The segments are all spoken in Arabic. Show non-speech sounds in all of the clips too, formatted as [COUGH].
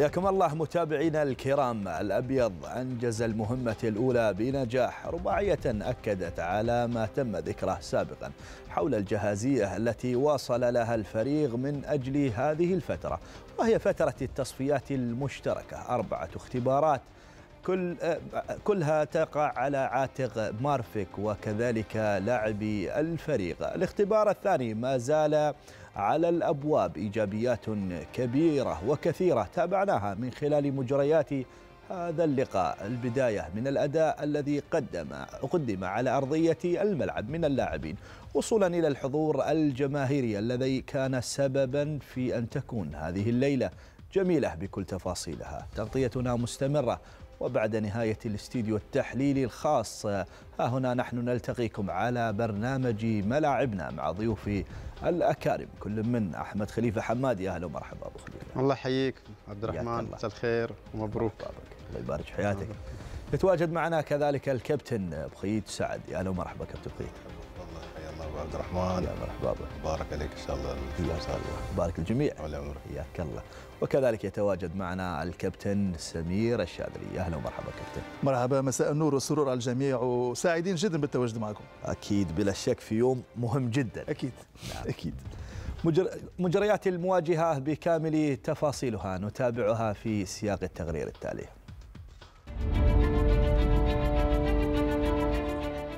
حياكم الله متابعينا الكرام الأبيض أنجز المهمة الأولى بنجاح رباعية أكدت على ما تم ذكره سابقا حول الجاهزية التي واصل لها الفريق من أجل هذه الفترة وهي فترة التصفيات المشتركة أربعة اختبارات كل كلها تقع على عاتق مارفيك وكذلك لاعبي الفريق الاختبار الثاني ما زال على الأبواب إيجابيات كبيرة وكثيرة تابعناها من خلال مجريات هذا اللقاء البداية من الأداء الذي قدم قدم على أرضية الملعب من اللاعبين وصولا إلى الحضور الجماهيري الذي كان سببا في أن تكون هذه الليلة جميلة بكل تفاصيلها تغطيتنا مستمرة وبعد نهاية الاستديو التحليلي الخاص ها هنا نحن نلتقيكم على برنامج ملاعبنا مع ضيوفي الأكارم كل من أحمد خليفة حمادي أهلا ومرحبا أبو خليفة الله يحييك عبد الرحمن مساء الخير ومبروك الله يبارك حياتك يتواجد معنا كذلك الكابتن بخيت سعد يا اهلا ومرحبا كابتن بخيت الله حيا الله ابو عبد الرحمن يا مرحبا بارك عليك ان شاء الله الله بارك الجميع حياك الله وكذلك يتواجد معنا الكابتن سمير الشاذلي أهلا ومرحبا كابتن مرحبا مساء النور والسرور على الجميع وسعيدين جدا بالتواجد معكم أكيد بلا شك في يوم مهم جدا أكيد نعم. أكيد مجر... مجريات المواجهة بكامل تفاصيلها نتابعها في سياق التقرير التالي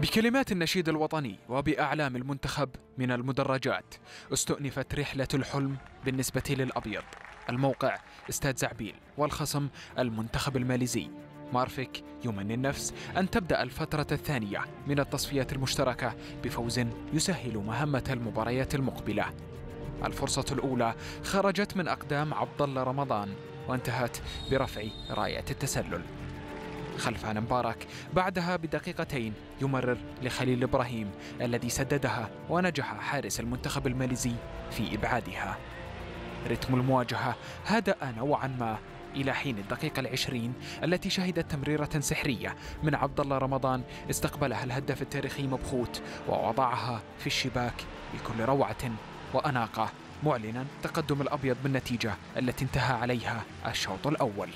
بكلمات النشيد الوطني وبأعلام المنتخب من المدرجات استؤنفت رحلة الحلم بالنسبة للأبيض الموقع استاد زعبيل والخصم المنتخب الماليزي مارفيك يمني النفس أن تبدأ الفترة الثانية من التصفيات المشتركة بفوز يسهل مهمة المباريات المقبلة الفرصة الأولى خرجت من أقدام عبد الله رمضان وانتهت برفع راية التسلل خلفان مبارك بعدها بدقيقتين يمرر لخليل إبراهيم الذي سددها ونجح حارس المنتخب الماليزي في إبعادها رتم المواجهة هدأ نوعا ما إلى حين الدقيقة العشرين التي شهدت تمريرة سحرية من عبد الله رمضان استقبلها الهدف التاريخي مبخوت ووضعها في الشباك بكل روعة وأناقة معلنا تقدم الأبيض بالنتيجة التي انتهى عليها الشوط الأول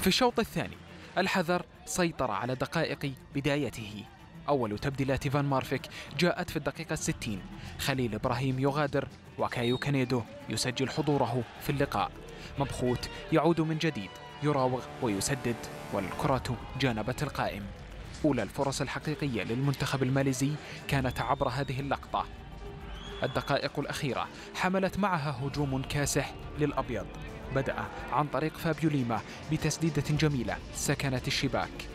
في الشوط الثاني الحذر سيطر على دقائق بدايته أول تبديلات فان مارفيك جاءت في الدقيقة 60 خليل إبراهيم يغادر وكايو كانيدو يسجل حضوره في اللقاء مبخوت يعود من جديد يراوغ ويسدد والكرة جانبت القائم أولى الفرص الحقيقية للمنتخب الماليزي كانت عبر هذه اللقطة الدقائق الأخيرة حملت معها هجوم كاسح للأبيض بدأ عن طريق فابيو ليما بتسديدة جميلة سكنت الشباك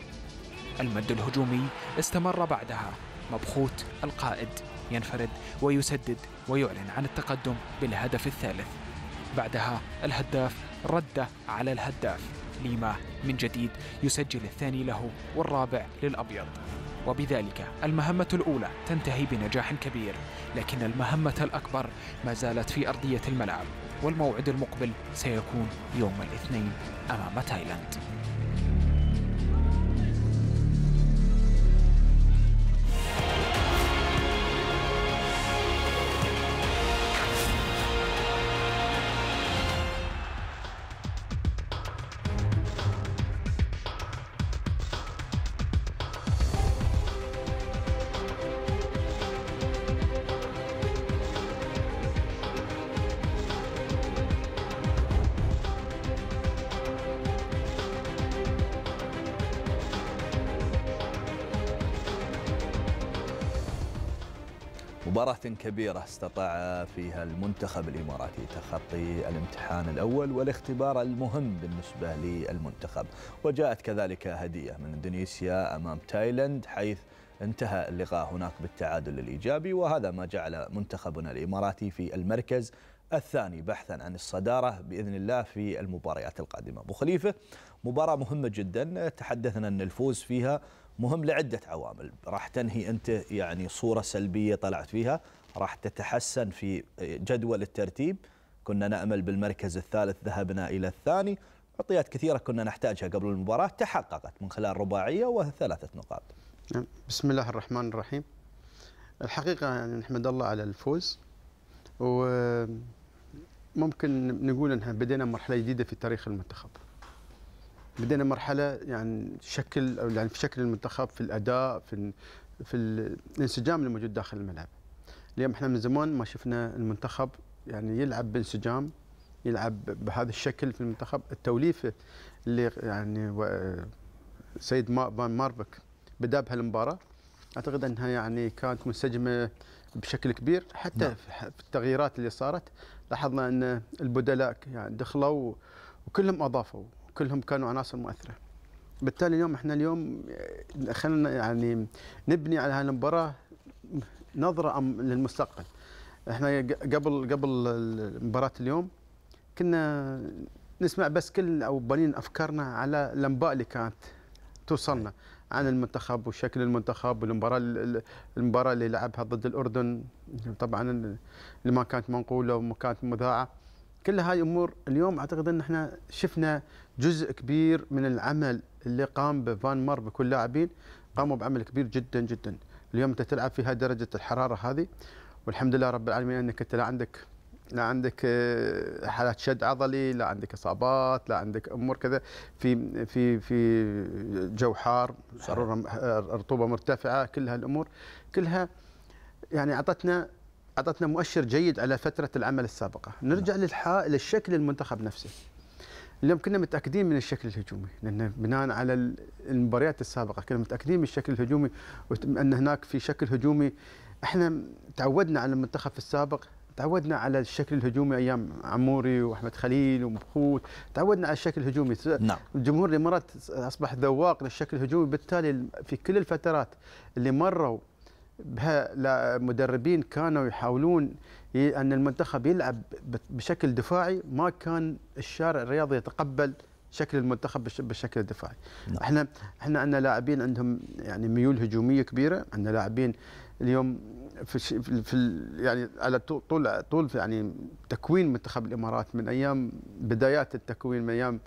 المد الهجومي استمر بعدها مبخوت القائد ينفرد ويسدد ويعلن عن التقدم بالهدف الثالث بعدها الهداف رد على الهداف ليما من جديد يسجل الثاني له والرابع للأبيض وبذلك المهمة الأولى تنتهي بنجاح كبير لكن المهمة الأكبر ما زالت في أرضية الملعب والموعد المقبل سيكون يوم الاثنين أمام تايلاند كبيرة استطاع فيها المنتخب الإماراتي تخطي الامتحان الأول والاختبار المهم بالنسبة للمنتخب وجاءت كذلك هدية من إندونيسيا أمام تايلاند حيث انتهى اللقاء هناك بالتعادل الإيجابي وهذا ما جعل منتخبنا الإماراتي في المركز الثاني بحثا عن الصدارة بإذن الله في المباريات القادمة أبو خليفة مباراة مهمة جدا تحدثنا أن الفوز فيها مهم لعدة عوامل راح تنهي أنت يعني صورة سلبية طلعت فيها راح تتحسن في جدول الترتيب كنا نأمل بالمركز الثالث ذهبنا إلى الثاني عطيات كثيرة كنا نحتاجها قبل المباراة تحققت من خلال رباعية وثلاثة نقاط نعم. بسم الله الرحمن الرحيم الحقيقة يعني نحمد الله على الفوز وممكن نقول أنها بدينا مرحلة جديدة في تاريخ المنتخب بدينا مرحلة يعني شكل يعني في شكل المنتخب في الأداء في في الانسجام الموجود داخل الملعب اليوم احنا من زمان ما شفنا المنتخب يعني يلعب بانسجام يلعب بهذا الشكل في المنتخب التوليفه اللي يعني سيد فان ماربك بدا بهالمباراه اعتقد انها يعني كانت منسجمه بشكل كبير حتى نعم. في التغييرات اللي صارت لاحظنا ان البدلاء يعني دخلوا وكلهم اضافوا وكلهم كانوا عناصر مؤثره بالتالي اليوم احنا اليوم خلينا يعني نبني على هالمباراه نظره للمستقبل احنا قبل قبل مباراه اليوم كنا نسمع بس كل او بنين افكارنا على الانباء اللي كانت توصلنا عن المنتخب وشكل المنتخب والمباراه المباراه اللي لعبها ضد الاردن طبعا اللي ما كانت منقوله وما كانت مذاعه كل هاي امور اليوم اعتقد ان احنا شفنا جزء كبير من العمل اللي قام بفان مار بكل لاعبين قاموا بعمل كبير جدا جدا اليوم انت تلعب فيها درجه الحراره هذه والحمد لله رب العالمين انك انت لا عندك لا عندك آه، حالات شد عضلي لا عندك اصابات لا عندك امور كذا في في في جو حار آه، رطوبه مرتفعه كل هالامور كلها يعني اعطتنا اعطتنا مؤشر جيد على فتره العمل السابقه نرجع نعم. للشكل المنتخب نفسه اليوم كنا متاكدين من الشكل الهجومي لان بناء على المباريات السابقه كنا متاكدين من الشكل الهجومي وان هناك في شكل هجومي احنا تعودنا على المنتخب السابق تعودنا على الشكل الهجومي ايام عموري واحمد خليل ومبخوت تعودنا على الشكل الهجومي نعم الجمهور الامارات اصبح ذواق للشكل الهجومي بالتالي في كل الفترات اللي مروا بها مدربين كانوا يحاولون ان المنتخب يلعب بشكل دفاعي ما كان الشارع الرياضي يتقبل شكل المنتخب بالشكل الدفاعي لا. نعم. احنا احنا عندنا لاعبين عندهم يعني ميول هجوميه كبيره عندنا لاعبين اليوم في في يعني على طول طول يعني تكوين منتخب الامارات من ايام بدايات التكوين من ايام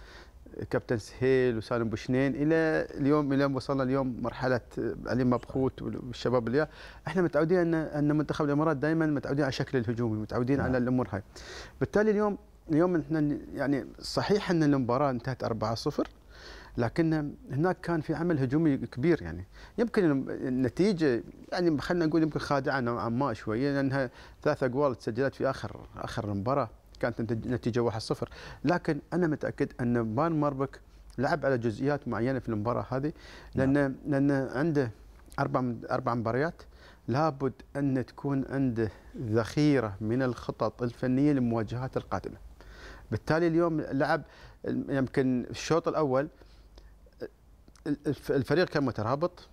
كابتن سهيل وسالم بوشنين الى اليوم الى وصلنا اليوم مرحله علي مبخوت والشباب اللي احنا متعودين ان ان منتخب الامارات دائما متعودين على الشكل الهجومي متعودين على نعم. الامور هاي بالتالي اليوم اليوم احنا يعني صحيح ان المباراه انتهت 4-0 لكن هناك كان في عمل هجومي كبير يعني يمكن النتيجه يعني خلينا نقول يمكن خادعه نوعا ما شويه لانها ثلاث اقوال تسجلت في اخر اخر المباراه كانت النتيجة 1-0 لكن انا متاكد ان بان ماربك لعب على جزئيات معينه في المباراه هذه لان نعم. لان عنده اربع اربع مباريات لابد ان تكون عنده ذخيره من الخطط الفنيه للمواجهات القادمه. بالتالي اليوم لعب يمكن الشوط الاول الفريق كان مترابط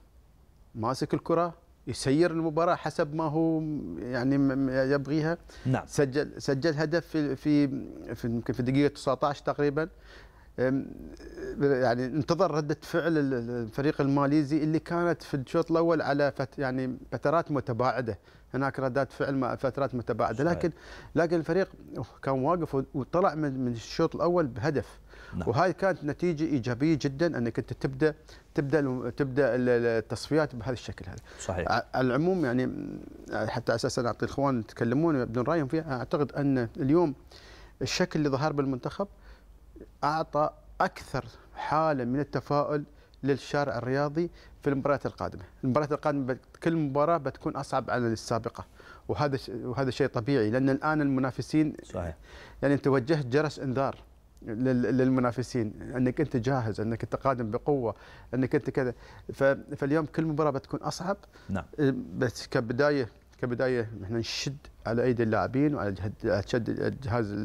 ماسك الكره يسير المباراة حسب ما هو يعني يبغيها نعم سجل سجل هدف في في يمكن في الدقيقة 19 تقريبا يعني انتظر ردة فعل الفريق الماليزي اللي كانت في الشوط الأول على فت يعني فترات متباعدة هناك ردات فعل فترات متباعدة لكن لكن الفريق كان واقف وطلع من الشوط الأول بهدف نعم. وهاي كانت نتيجه ايجابيه جدا انك انت تبدا تبدا تبدا التصفيات بهذا الشكل هذا صحيح على العموم يعني حتى اساسا اعطي الاخوان يتكلمون يبدون رايهم فيها اعتقد ان اليوم الشكل اللي ظهر بالمنتخب اعطى اكثر حاله من التفاؤل للشارع الرياضي في المباريات القادمه، المباريات القادمه كل مباراه بتكون اصعب على السابقه وهذا وهذا شيء طبيعي لان الان المنافسين صحيح يعني انت وجهت جرس انذار للمنافسين انك انت جاهز انك انت قادم بقوه انك انت كذا فاليوم كل مباراه بتكون اصعب نعم إيه، بس كبدايه كبدايه احنا نشد على ايدي اللاعبين وعلى شد الجهاز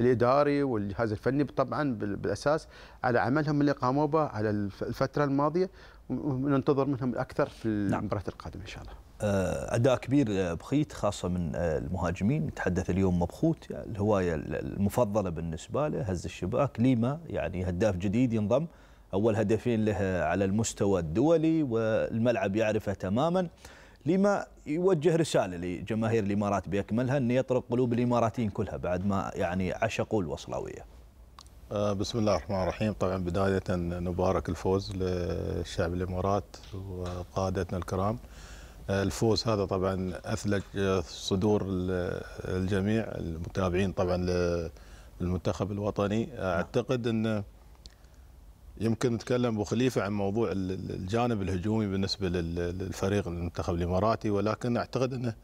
الاداري والجهاز الفني طبعا بالاساس على عملهم اللي قاموا به على الفتره الماضيه وننتظر منهم اكثر في نعم. المباراه القادمه ان شاء الله آه، اداء كبير آه، بخيت خاصه من آه، المهاجمين نتحدث اليوم مبخوت يعني الهوايه المفضله بالنسبه له هز الشباك ليما يعني هداف جديد ينضم اول هدفين له على المستوى الدولي والملعب يعرفه تماما لما يوجه رساله لجماهير الامارات باكملها انه يطرق قلوب الاماراتيين كلها بعد ما يعني عشقوا الوصلاويه. بسم الله الرحمن الرحيم، طبعا بدايه نبارك الفوز للشعب الامارات وقادتنا الكرام. الفوز هذا طبعا اثلج صدور الجميع المتابعين طبعا للمنتخب الوطني اعتقد ان يمكن نتكلم ابو خليفه عن موضوع الجانب الهجومي بالنسبه للفريق المنتخب الاماراتي ولكن اعتقد انه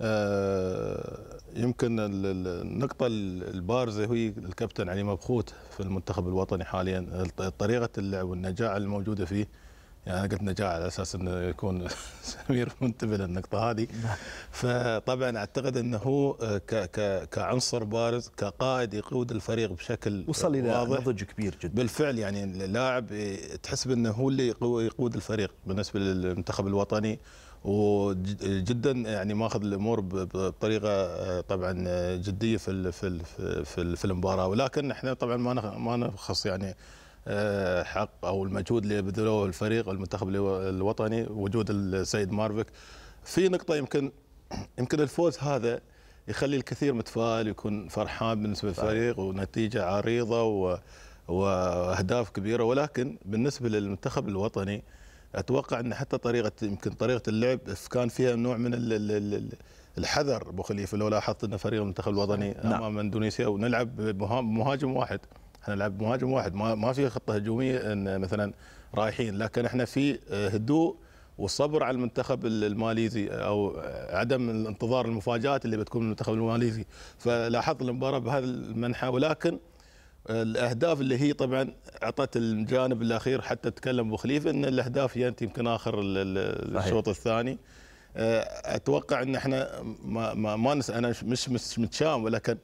آه، يمكن النقطة البارزة هي الكابتن علي مبخوت في المنتخب الوطني حاليا طريقة اللعب والنجاعة الموجودة فيه يعني انا قلت نجاح على اساس انه يكون [LAUGHS] سمير منتبه للنقطه هذه نعم. فطبعا اعتقد انه هو كعنصر بارز كقائد يقود الفريق بشكل وصل الى نضج كبير جدا بالفعل يعني اللاعب تحس انه هو اللي يقود الفريق بالنسبه للمنتخب الوطني وجدا يعني ماخذ الامور بطريقه طبعا جديه في في في, في المباراه ولكن احنا طبعا ما ما نخص يعني آه، حق او المجهود اللي بذلوه الفريق المنتخب الوطني وجود السيد مارفك في نقطه يمكن يمكن الفوز هذا يخلي الكثير متفائل يكون فرحان بالنسبه للفريق ونتيجه عريضه و... واهداف كبيره ولكن بالنسبه للمنتخب الوطني اتوقع ان حتى طريقه يمكن طريقه اللعب كان فيها نوع من الحذر ابو خليفه لو لاحظت ان فريق المنتخب الوطني نعم. امام اندونيسيا ونلعب مهاجم واحد احنا نلعب مهاجم واحد ما, ما في خطه هجوميه ان مثلا رايحين لكن احنا في آه، هدوء والصبر على المنتخب الماليزي آه، او آه، عدم الانتظار المفاجات اللي بتكون من المنتخب الماليزي فلاحظت المباراه بهذا المنحى ولكن الاهداف اللي هي طبعا اعطت الجانب الاخير حتى تكلم ابو خليفه ان الاهداف ينتهي يمكن اخر الشوط الثاني اتوقع ان احنا ما ما, ما نس انا مش مش متشام ولكن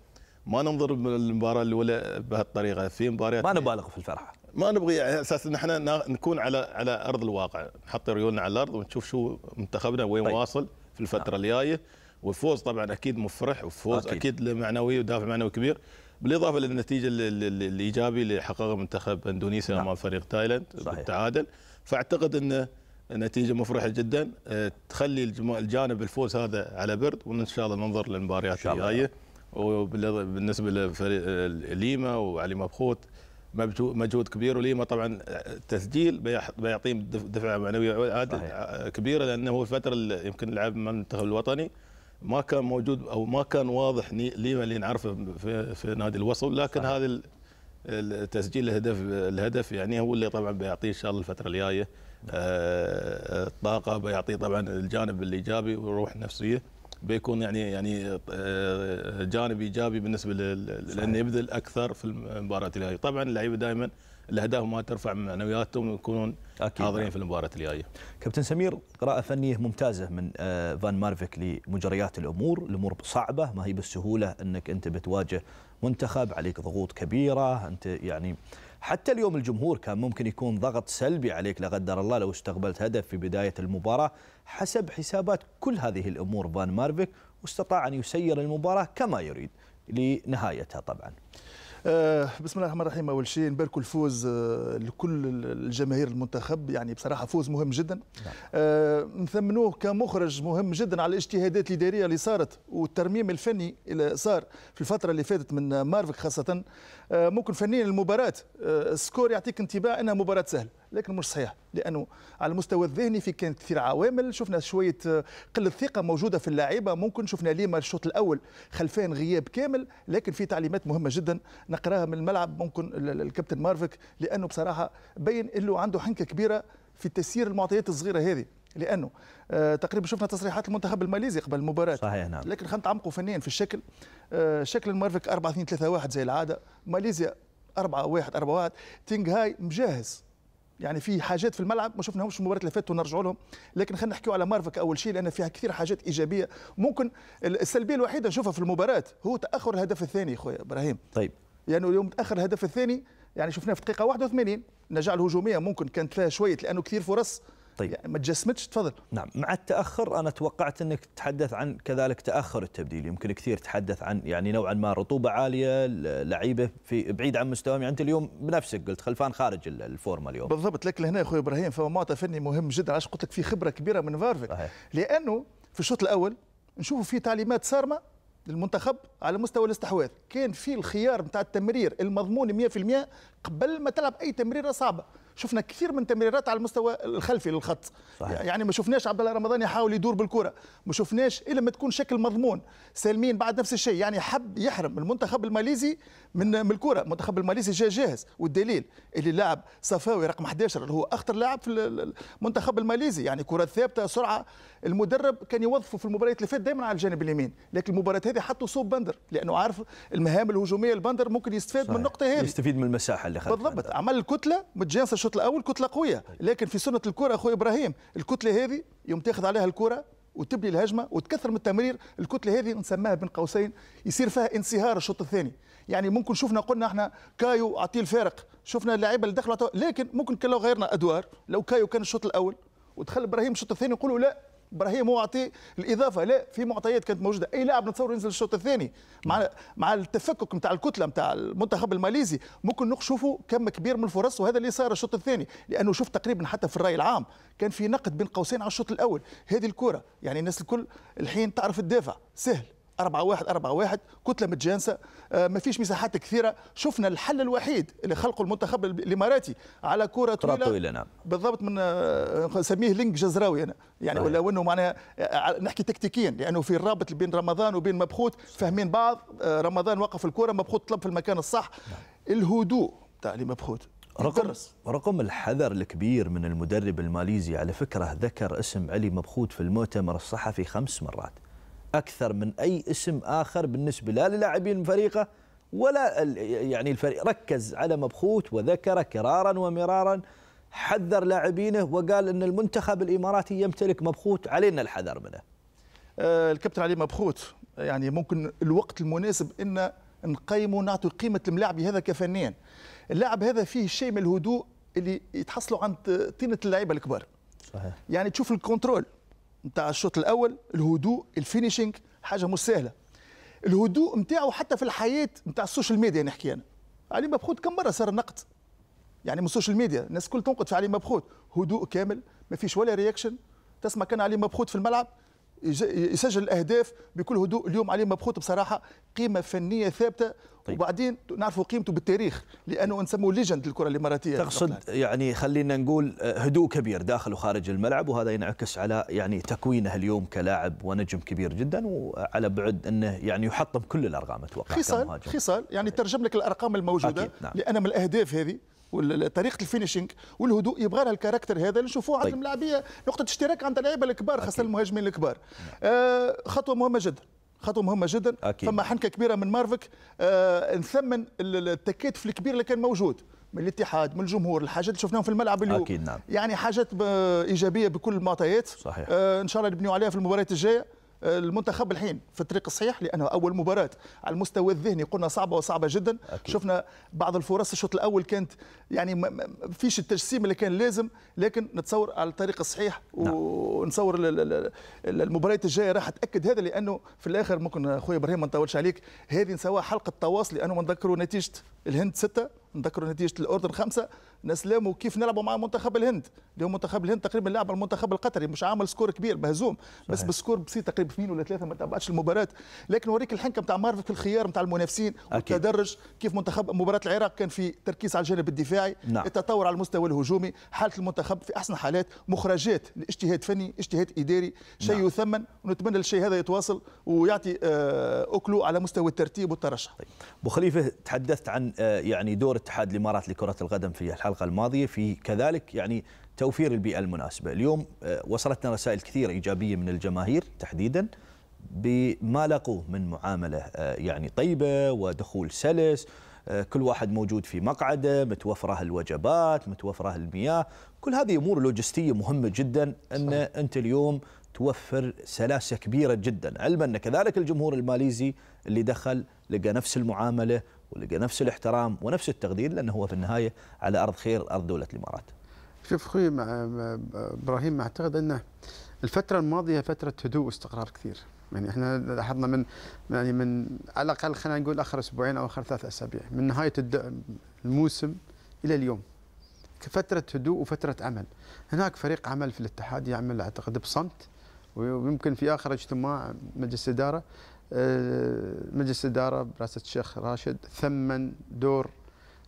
ما ننظر المباراه الاولى بهالطريقه في مباريات ما نبالغ في الفرحه ما نبغي على اساس ان احنا نكون على على ارض الواقع نحط ريولنا على الارض ونشوف شو منتخبنا وين طيب. واصل في الفتره نعم. الجايه والفوز طبعا اكيد مفرح وفوز اكيد, أكيد معنوي ودافع معنوي كبير بالاضافه للنتيجه الايجابي اللي حققها منتخب اندونيسيا نعم. مع فريق تايلاند بالتعادل فاعتقد انه نتيجة مفرحة جدا أه، تخلي الجانب الفوز هذا على برد وان شاء الله ننظر للمباريات الجاية وبالنسبه لفريق ليما وعلي مبخوت مجهود كبير وليما طبعا التسجيل بيعطيهم دفعه معنويه كبيره لانه هو الفتره اللي يمكن لعب مع المنتخب الوطني ما كان موجود او ما كان واضح ليما اللي نعرفه في, في نادي الوصل لكن صحيح. هذا التسجيل الهدف الهدف يعني هو اللي طبعا بيعطيه ان شاء الله الفتره الجايه الطاقه آه، آه، بيعطيه طبعا الجانب الايجابي والروح النفسيه بيكون يعني يعني آه، جانب ايجابي بالنسبه لانه يبذل اكثر في المباراه الجايه، طبعا اللعيبه دائما الاهداف ما ترفع معنوياتهم ويكونون حاضرين في المباراه الجايه. كابتن سمير قراءه فنيه ممتازه من آه، فان مارفيك لمجريات الامور، الامور صعبه ما هي بالسهوله انك انت بتواجه منتخب عليك ضغوط كبيره، انت يعني حتى اليوم الجمهور كان ممكن يكون ضغط سلبي عليك لا قدر الله لو استقبلت هدف في بدايه المباراه حسب حسابات كل هذه الامور فان مارفيك واستطاع ان يسير المباراه كما يريد لنهايتها طبعا آه، بسم الله الرحمن الرحيم اول شيء نبارك الفوز آه، لكل الجماهير المنتخب يعني بصراحه فوز مهم جدا نعم. آه، نثمنوه كمخرج مهم جدا على الاجتهادات الاداريه اللي صارت والترميم الفني اللي صار في الفتره اللي فاتت من مارفك خاصه آه، ممكن فنيا المباراه آه، السكور يعطيك انطباع انها مباراه سهله لكن مش صحيح لانه على المستوى الذهني في كانت كثير عوامل شفنا شويه آه، قله ثقه موجوده في اللعيبه ممكن شفنا ليما الشوط الاول خلفان غياب كامل لكن في تعليمات مهمه جدا نقراها من الملعب ممكن الكابتن مارفك لانه بصراحه بين انه عنده حنكه كبيره في تسيير المعطيات الصغيره هذه لانه آه، تقريبا شفنا تصريحات المنتخب الماليزي قبل المباراه صحيح نعم لكن خلينا نتعمقوا فنيا في الشكل آه، شكل المارفيك 4 2 3 1 زي العاده ماليزيا 4 1 4 1 هاي مجهز يعني في حاجات في الملعب ما شفناهمش في المباراه اللي فاتت ونرجعوا لهم لكن خلينا نحكيو على مارفك اول شيء لان فيها كثير حاجات ايجابيه ممكن السلبيه الوحيده نشوفها في المباراه هو تاخر الهدف الثاني اخويا ابراهيم طيب يعني اليوم تاخر الهدف الثاني يعني شفناه في دقيقه 81 نجعل الهجوميه ممكن كانت فيها شويه لانه كثير فرص طيب يعني ما تجسمتش تفضل نعم مع التاخر انا توقعت انك تتحدث عن كذلك تاخر التبديل يمكن كثير تحدث عن يعني نوعا ما رطوبه عاليه لعيبه في بعيد عن مستواهم يعني انت اليوم بنفسك قلت خلفان خارج الفورمه اليوم بالضبط لكن هنا يا اخوي ابراهيم فما معطى فني مهم جدا علاش قلت لك في خبره كبيره من فارفي لانه في الشوط الاول نشوفوا في تعليمات صارمه للمنتخب على مستوى الاستحواذ كان في الخيار نتاع التمرير المضمون 100% قبل ما تلعب اي تمريره صعبه شفنا كثير من تمريرات على المستوى الخلفي للخط صحيح. يعني ما شفناش عبد الله رمضان يحاول يدور بالكره ما شفناش الا ما تكون شكل مضمون سالمين بعد نفس الشيء يعني حب يحرم المنتخب الماليزي من من الكره المنتخب الماليزي جاء جاهز والدليل اللي لعب صفاوي رقم 11 اللي هو اخطر لاعب في المنتخب الماليزي يعني كره ثابته سرعه المدرب كان يوظفه في المباريات اللي فاتت دائما على الجانب اليمين لكن المباراه هذه حطوا صوب بندر لانه عارف المهام الهجوميه البندر ممكن يستفاد صحيح. من النقطه هذه يستفيد من المساحه اللي خدها بالضبط عمل الكتله متجانسه الشوط الاول كتله قويه لكن في سنه الكره اخوي ابراهيم الكتله هذه يوم تاخذ عليها الكره وتبني الهجمه وتكثر من التمرير الكتله هذه نسماها بين قوسين يصير فيها انصهار الشوط الثاني يعني ممكن شفنا قلنا احنا كايو عطيه الفارق شفنا اللعيبه اللي دخلوا لكن ممكن كان لو غيرنا ادوار لو كايو كان الشوط الاول ودخل ابراهيم الشوط الثاني يقولوا لا هي معطي الاضافه لا في معطيات كانت موجوده اي لاعب نتصور ينزل الشوط الثاني مع نعم. مع التفكك نتاع الكتله نتاع المنتخب الماليزي ممكن نشوفوا كم كبير من الفرص وهذا اللي صار الشوط الثاني لانه شفت تقريبا حتى في الراي العام كان في نقد بين قوسين على الشوط الاول هذه الكره يعني الناس الكل الحين تعرف تدافع سهل 4 1 4 1 كتله متجانسه آه، ما فيش مساحات كثيره شفنا الحل الوحيد اللي خلقه المنتخب الاماراتي على كره طويله طويله نعم بالضبط من آه، نسميه لينك جزراوي انا يعني ولا وأنه انه معناها آه، نحكي تكتيكيا لانه في الرابط بين رمضان وبين مبخوت فاهمين بعض رمضان وقف الكره مبخوت طلب في المكان الصح نعم. الهدوء تاع مبخوت رقم رقم الحذر الكبير من المدرب الماليزي على فكره ذكر اسم علي مبخوت في المؤتمر الصحفي خمس مرات اكثر من اي اسم اخر بالنسبه لا للاعبين فريقه ولا يعني الفريق ركز على مبخوت وذكر كرارا ومرارا حذر لاعبينه وقال ان المنتخب الاماراتي يمتلك مبخوت علينا الحذر منه. آه، الكابتن علي مبخوت يعني ممكن الوقت المناسب ان نقيموا ونعطي قيمه الملاعب هذا كفنان. اللاعب هذا فيه شيء من الهدوء اللي يتحصلوا عند طينه اللعيبه الكبار. صحيح. يعني تشوف الكنترول نتاع الشوط الاول الهدوء الفينيشينغ حاجه مش سهله الهدوء نتاعو حتى في الحياه نتاع السوشيال ميديا يعني نحكي انا علي مبخوت كم مره صار نقد يعني من السوشيال ميديا الناس كل تنقد في علي مبخوت هدوء كامل ما فيش ولا رياكشن تسمع كان علي مبخوت في الملعب يسجل الاهداف بكل هدوء اليوم عليه مبخوت بصراحه قيمه فنيه ثابته طيب. وبعدين نعرفوا قيمته بالتاريخ لانه نسموه ليجند الكره الاماراتيه تقصد يعني خلينا نقول آه، هدوء كبير داخل وخارج الملعب وهذا ينعكس على يعني تكوينه اليوم كلاعب ونجم كبير جدا وعلى بعد انه يعني يحطم كل الارقام اتوقع خصال خصال يعني طيب. ترجم لك الارقام الموجوده أكيد. نعم. لان من الاهداف هذه وطريقه الفينيشنج والهدوء يبغى لها الكاركتر هذا اللي نشوفوه عند طيب. الملاعبيه نقطه اشتراك عند اللعيبه الكبار خاصه المهاجمين الكبار نعم. آه خطوه مهمه جدا خطوه مهمه جدا أكيد. فما حنكه كبيره من مارفك آه نثمن التكاتف الكبير اللي كان موجود من الاتحاد من الجمهور الحاجات اللي شفناهم في الملعب اليوم أكيد نعم. يعني حاجات ايجابيه بكل المعطيات صحيح. آه ان شاء الله نبنيو عليها في المباريات الجايه المنتخب الحين في الطريق الصحيح لانه اول مباراه على المستوى الذهني قلنا صعبه وصعبه جدا أكيد. شفنا بعض الفرص الشوط الاول كانت يعني ما فيش التجسيم اللي كان لازم لكن نتصور على الطريق الصحيح نعم. ونصور المباريات الجايه راح تاكد هذا لانه في الاخر ممكن اخويا ابراهيم ما نطولش عليك هذه نسواها حلقه تواصل لانه نذكروا نتيجه الهند سته نذكروا نتيجه الاردن خمسه نسلموا كيف نلعبوا مع منتخب الهند اليوم منتخب الهند تقريبا لعب المنتخب القطري مش عامل سكور كبير مهزوم بس بسكور بسيط تقريبا اثنين ولا ثلاثه ما تبعتش المباراه لكن وريك الحنكه نتاع في الخيار نتاع المنافسين والتدرج كيف منتخب مباراه العراق كان في تركيز على الجانب الدفاعي نعم. التطور على المستوى الهجومي حاله المنتخب في احسن حالات مخرجات لاجتهاد فني اجتهاد اداري شيء نعم. يثمن ونتمنى الشيء هذا يتواصل ويعطي آه، اكله على مستوى الترتيب والترشح طيب. ابو تحدثت عن آه، يعني دور اتحاد الامارات لكره القدم في الحلقه الحلقه الماضيه في كذلك يعني توفير البيئه المناسبه، اليوم آه، وصلتنا رسائل كثيره ايجابيه من الجماهير تحديدا بما لقوا من معامله آه، يعني طيبه ودخول سلس آه، كل واحد موجود في مقعده متوفره الوجبات متوفره المياه كل هذه امور لوجستيه مهمه جدا ان انت اليوم توفر سلاسه كبيره جدا علما ان كذلك الجمهور الماليزي اللي دخل لقى نفس المعامله ولقى نفس الاحترام ونفس التقدير لانه هو في النهايه على ارض خير ارض دوله الامارات. شوف اخوي مع ابراهيم اعتقد انه الفتره الماضيه فتره هدوء واستقرار كثير يعني احنا لاحظنا من يعني من على الاقل خلينا نقول اخر اسبوعين او اخر ثلاث اسابيع من نهايه الموسم الى اليوم فتره هدوء وفتره عمل هناك فريق عمل في الاتحاد يعمل اعتقد بصمت ويمكن في اخر اجتماع مجلس اداره آه، مجلس الإدارة برئاسة الشيخ راشد ثمن دور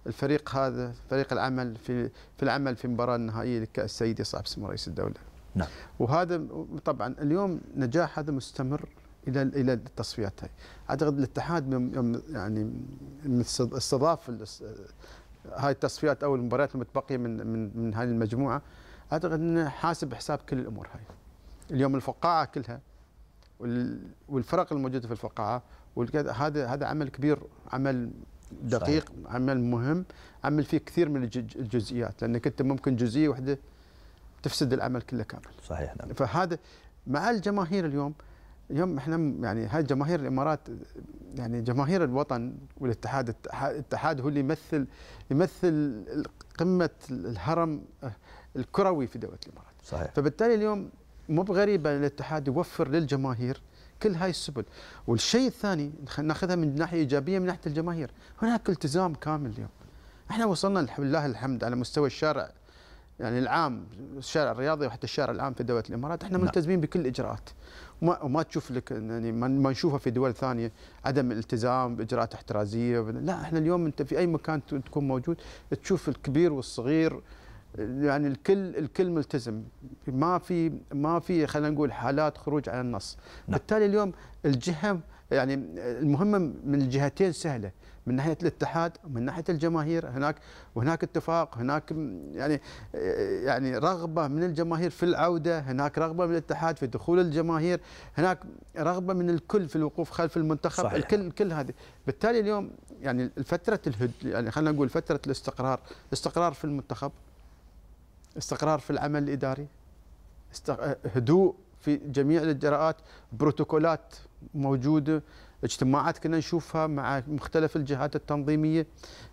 الفريق هذا فريق العمل في في العمل في المباراة النهائية لكأس السيد صاحب سمو رئيس الدولة نعم وهذا طبعا اليوم نجاح هذا مستمر الى الى التصفيات هاي اعتقد الاتحاد يوم يعني استضاف هاي التصفيات او المباريات المتبقيه من من من هاي المجموعه اعتقد انه حاسب حساب كل الامور هاي اليوم الفقاعه كلها والفرق الموجوده في الفقاعه هذا هذا عمل كبير عمل دقيق صحيح. عمل مهم عمل فيه كثير من الجزئيات لانك انت ممكن جزئيه واحده تفسد العمل كله كامل صحيح نعم فهذا مع الجماهير اليوم اليوم احنا يعني هاي جماهير الامارات يعني جماهير الوطن والاتحاد الاتحاد هو اللي يمثل يمثل قمه الهرم الكروي في دوله الامارات صحيح فبالتالي اليوم مو بغريبه الاتحاد يوفر للجماهير كل هاي السبل والشيء الثاني ناخذها من ناحيه ايجابيه من ناحيه الجماهير هناك التزام كامل اليوم احنا وصلنا لله الحمد على مستوى الشارع يعني العام الشارع الرياضي وحتى الشارع العام في دوله الامارات احنا نعم. ملتزمين بكل الاجراءات وما, وما تشوف لك يعني ما نشوفها في دول ثانيه عدم الالتزام باجراءات احترازيه لا احنا اليوم انت في اي مكان تكون موجود تشوف الكبير والصغير يعني الكل الكل ملتزم ما في ما في خلينا نقول حالات خروج عن النص نعم. بالتالي اليوم الجهه يعني المهمه من الجهتين سهله من ناحيه الاتحاد ومن ناحيه الجماهير هناك وهناك اتفاق هناك يعني يعني رغبه من الجماهير في العوده هناك رغبه من الاتحاد في دخول الجماهير هناك رغبه من الكل في الوقوف خلف المنتخب صحيح. الكل كل هذه بالتالي اليوم يعني فتره الهد يعني خلينا نقول فتره الاستقرار استقرار في المنتخب استقرار في العمل الاداري هدوء في جميع الاجراءات بروتوكولات موجوده اجتماعات كنا نشوفها مع مختلف الجهات التنظيميه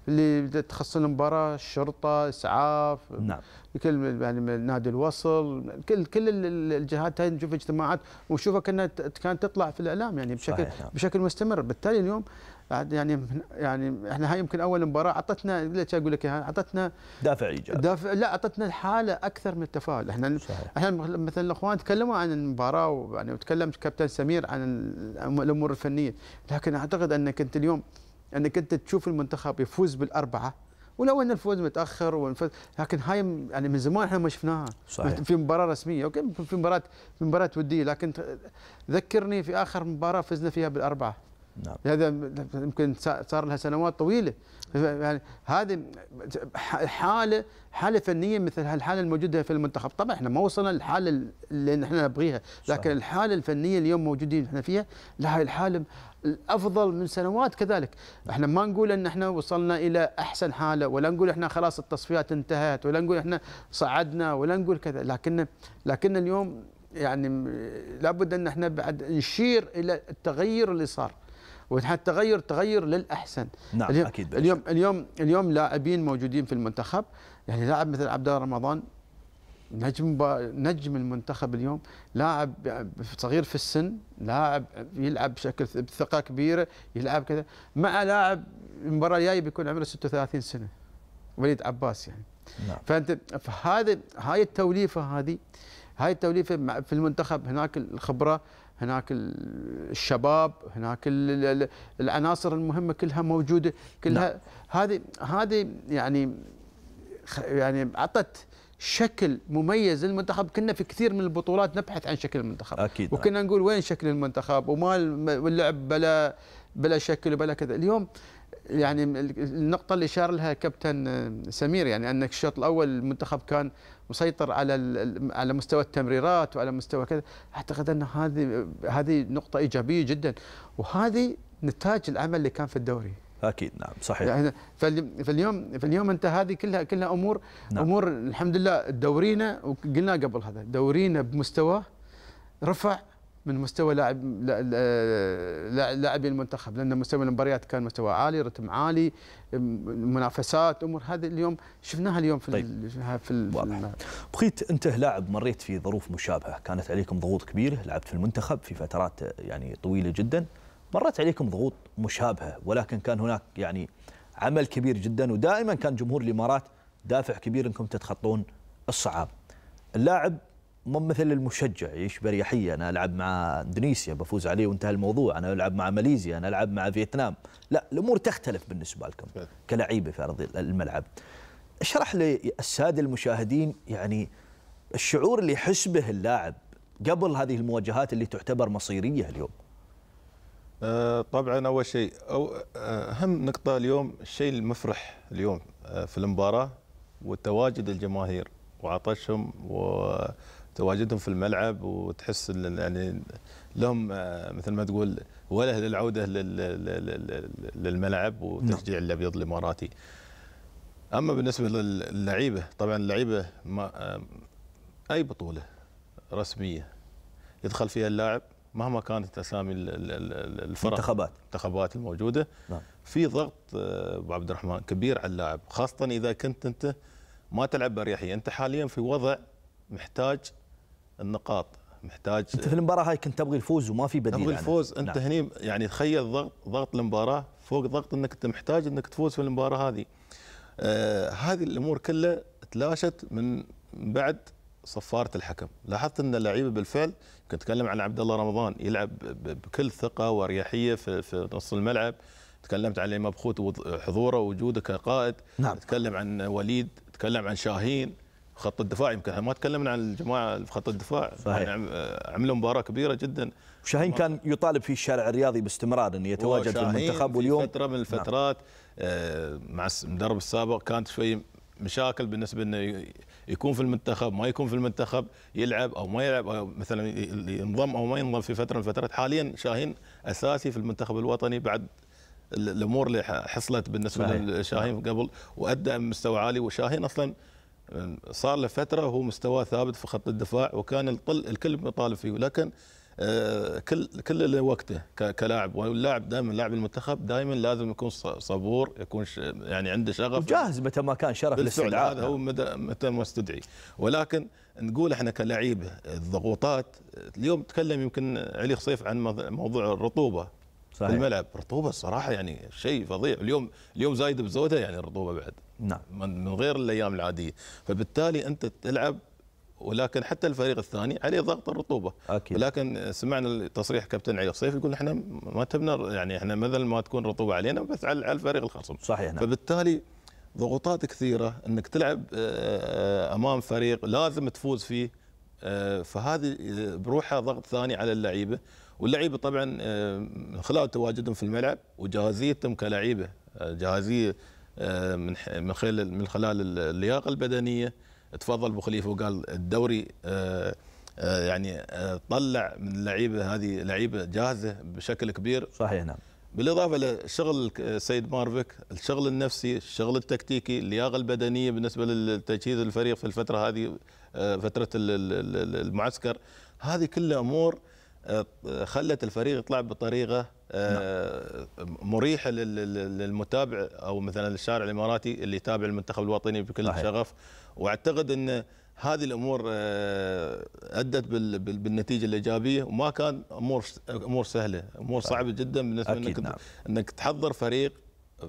اللي تخص المباراه الشرطه اسعاف نعم كل يعني نادي الوصل كل كل الجهات هاي نشوف اجتماعات ونشوفها كانت كانت تطلع في الاعلام يعني بشكل صحيح. نعم. بشكل مستمر بالتالي اليوم بعد يعني يعني احنا هاي يمكن اول مباراه اعطتنا ليش اقول لك اعطتنا دافع ايجابي دافع لا اعطتنا الحاله اكثر من التفاؤل احنا صحيح. احنا مثلا الاخوان تكلموا عن المباراه ويعني وتكلم كابتن سمير عن الامور الفنيه لكن اعتقد انك انت اليوم انك انت تشوف المنتخب يفوز بالاربعه ولو ان الفوز متاخر ونفوز لكن هاي يعني من زمان احنا ما شفناها صحيح. في مباراه رسميه اوكي في مباراه في مباراه وديه لكن ذكرني في اخر مباراه فزنا فيها بالاربعه نعم. هذا يمكن صار لها سنوات طويله يعني هذه حاله حاله فنيه مثل هالحاله الموجوده في المنتخب طبعا احنا ما وصلنا للحاله اللي احنا نبغيها لكن صح. الحاله الفنيه اليوم موجودين احنا فيها لها الحاله الافضل من سنوات كذلك احنا ما نقول ان احنا وصلنا الى احسن حاله ولا نقول احنا خلاص التصفيات انتهت ولا نقول احنا صعدنا ولا نقول كذا لكن لكن اليوم يعني لابد ان احنا بعد نشير الى التغير اللي صار والتغير تغير للاحسن نعم اليوم اكيد بأشك. اليوم اليوم اليوم لاعبين موجودين في المنتخب يعني لاعب مثل عبد الله رمضان نجم نجم المنتخب اليوم لاعب صغير في السن لاعب يلعب بشكل بثقه كبيره يلعب كذا مع لاعب المباراه الجايه بيكون عمره 36 سنه وليد عباس يعني نعم. فانت فهذا هاي التوليفه هذه هاي التوليفه في المنتخب هناك الخبره هناك الشباب هناك العناصر المهمه كلها موجوده كلها نعم. هذه هذه يعني يعني اعطت شكل مميز للمنتخب كنا في كثير من البطولات نبحث عن شكل المنتخب أكيد وكنا نقول وين شكل المنتخب وما اللعب بلا بلا شكل وبلا كذا اليوم يعني النقطة اللي اشار لها كابتن آه، سمير يعني أنك الشوط الأول المنتخب كان مسيطر على على مستوى التمريرات وعلى مستوى كذا أعتقد أن هذه هذه نقطة إيجابية جدا وهذه نتاج العمل اللي كان في الدوري اكيد نعم صحيح يعني فاليوم فاليوم انت هذه كلها كلها امور نعم. امور الحمد لله دورينا وقلنا قبل هذا دورينا بمستواه رفع من مستوى لاعب لاعبي المنتخب لان مستوى المباريات كان مستوى عالي رتم عالي منافسات امور هذه اليوم شفناها اليوم في طيب. في بخيت انت لاعب مريت في ظروف مشابهه كانت عليكم ضغوط كبيره لعبت في المنتخب في فترات يعني طويله جدا مرت عليكم ضغوط مشابهه ولكن كان هناك يعني عمل كبير جدا ودائما كان جمهور الامارات دافع كبير انكم تتخطون الصعاب اللاعب مثل المشجع يعيش بريحيه انا العب مع اندونيسيا بفوز عليه وانتهى الموضوع انا العب مع ماليزيا انا العب مع فيتنام لا الامور تختلف بالنسبه لكم كلعيبه في ارض الملعب اشرح للساده المشاهدين يعني الشعور اللي يحس به اللاعب قبل هذه المواجهات اللي تعتبر مصيريه اليوم أه، طبعا اول شيء أو اهم نقطه اليوم الشيء المفرح اليوم أه، في المباراه وتواجد الجماهير وعطشهم و تواجدهم في الملعب وتحس يعني لهم آه، مثل ما تقول وله للعوده للملعب وتشجيع نعم. الابيض الاماراتي. اما بالنسبه للعيبه طبعا اللعيبه ما آه، اي بطوله رسميه يدخل فيها اللاعب مهما كانت اسامي الفرق المنتخبات المنتخبات الموجوده نعم. في ضغط آه، ابو عبد الرحمن كبير على اللاعب خاصه اذا كنت انت ما تلعب باريحيه انت حاليا في وضع محتاج النقاط محتاج انت في المباراه هاي كنت تبغي الفوز وما في بديل تبغي يعني. الفوز انت نعم. هني يعني تخيل ضغط ضغط المباراه فوق ضغط انك انت محتاج انك تفوز في المباراه هذه آه هذه الامور كلها تلاشت من بعد صفاره الحكم لاحظت ان اللعيبه بالفعل كنت اتكلم عن عبد الله رمضان يلعب بكل ثقه واريحيه في, في نص الملعب تكلمت عن مبخوت وحضوره ووجوده كقائد نعم. تكلم عن وليد تكلم عن شاهين خط الدفاع يمكن ما تكلمنا عن الجماعه في خط الدفاع صحيح يعني عملوا مباراه كبيره جدا شاهين كان يطالب في الشارع الرياضي باستمرار انه يتواجد في المنتخب واليوم في فتره من نعم. الفترات نعم. مع المدرب السابق كانت شوي مشاكل بالنسبه انه يكون في المنتخب ما يكون في المنتخب يلعب او ما يلعب أو مثلا ينضم او ما ينضم في فتره من الفترات حاليا شاهين اساسي في المنتخب الوطني بعد الامور اللي حصلت بالنسبه لشاهين قبل وادى مستوى عالي وشاهين اصلا صار له فتره وهو مستواه ثابت في خط الدفاع وكان الكل مطالب فيه ولكن آه، كل كل له وقته كلاعب واللاعب دائما لاعب المنتخب دائما لازم يكون صبور يكون يعني عنده شغف جاهز متى ما كان شرف الاستدعاء هذا هو متى ما استدعي ولكن نقول احنا كلعيبه الضغوطات اليوم تكلم يمكن علي خصيف عن موضوع الرطوبه صحيح. الملعب رطوبه الصراحه يعني شيء فظيع اليوم اليوم زايد بزوده يعني الرطوبه بعد نعم من غير الايام العاديه فبالتالي انت تلعب ولكن حتى الفريق الثاني عليه ضغط الرطوبه أكيد. ولكن سمعنا تصريح كابتن علي الصيف يقول احنا ما تبنا يعني احنا مثل ما تكون رطوبه علينا بس على الفريق الخصم صحيح نعم. فبالتالي ضغوطات كثيره انك تلعب آه، آه، امام فريق لازم تفوز فيه آه، فهذه بروحها ضغط ثاني على اللعيبه واللعيبه طبعا من آه، خلال تواجدهم في الملعب وجاهزيتهم كلعيبه آه، جاهزيه آه، من من خلال من خلال اللياقه البدنيه تفضل ابو خليفه وقال الدوري يعني طلع من اللعيبه هذه لعيبه جاهزه بشكل كبير صحيح نعم بالاضافه لشغل السيد مارفك الشغل النفسي الشغل التكتيكي اللياقه البدنيه بالنسبه لتجهيز الفريق في الفتره هذه فتره المعسكر هذه كلها امور خلت الفريق يطلع بطريقه آه، مريحه للمتابع او مثلا الشارع الاماراتي اللي يتابع المنتخب الوطني بكل صحيح. شغف واعتقد ان هذه الامور آه، ادت بالنتيجه الايجابيه وما كان امور امور سهله امور صعبه جدا بالنسبه أكيد انك نعم. انك تحضر فريق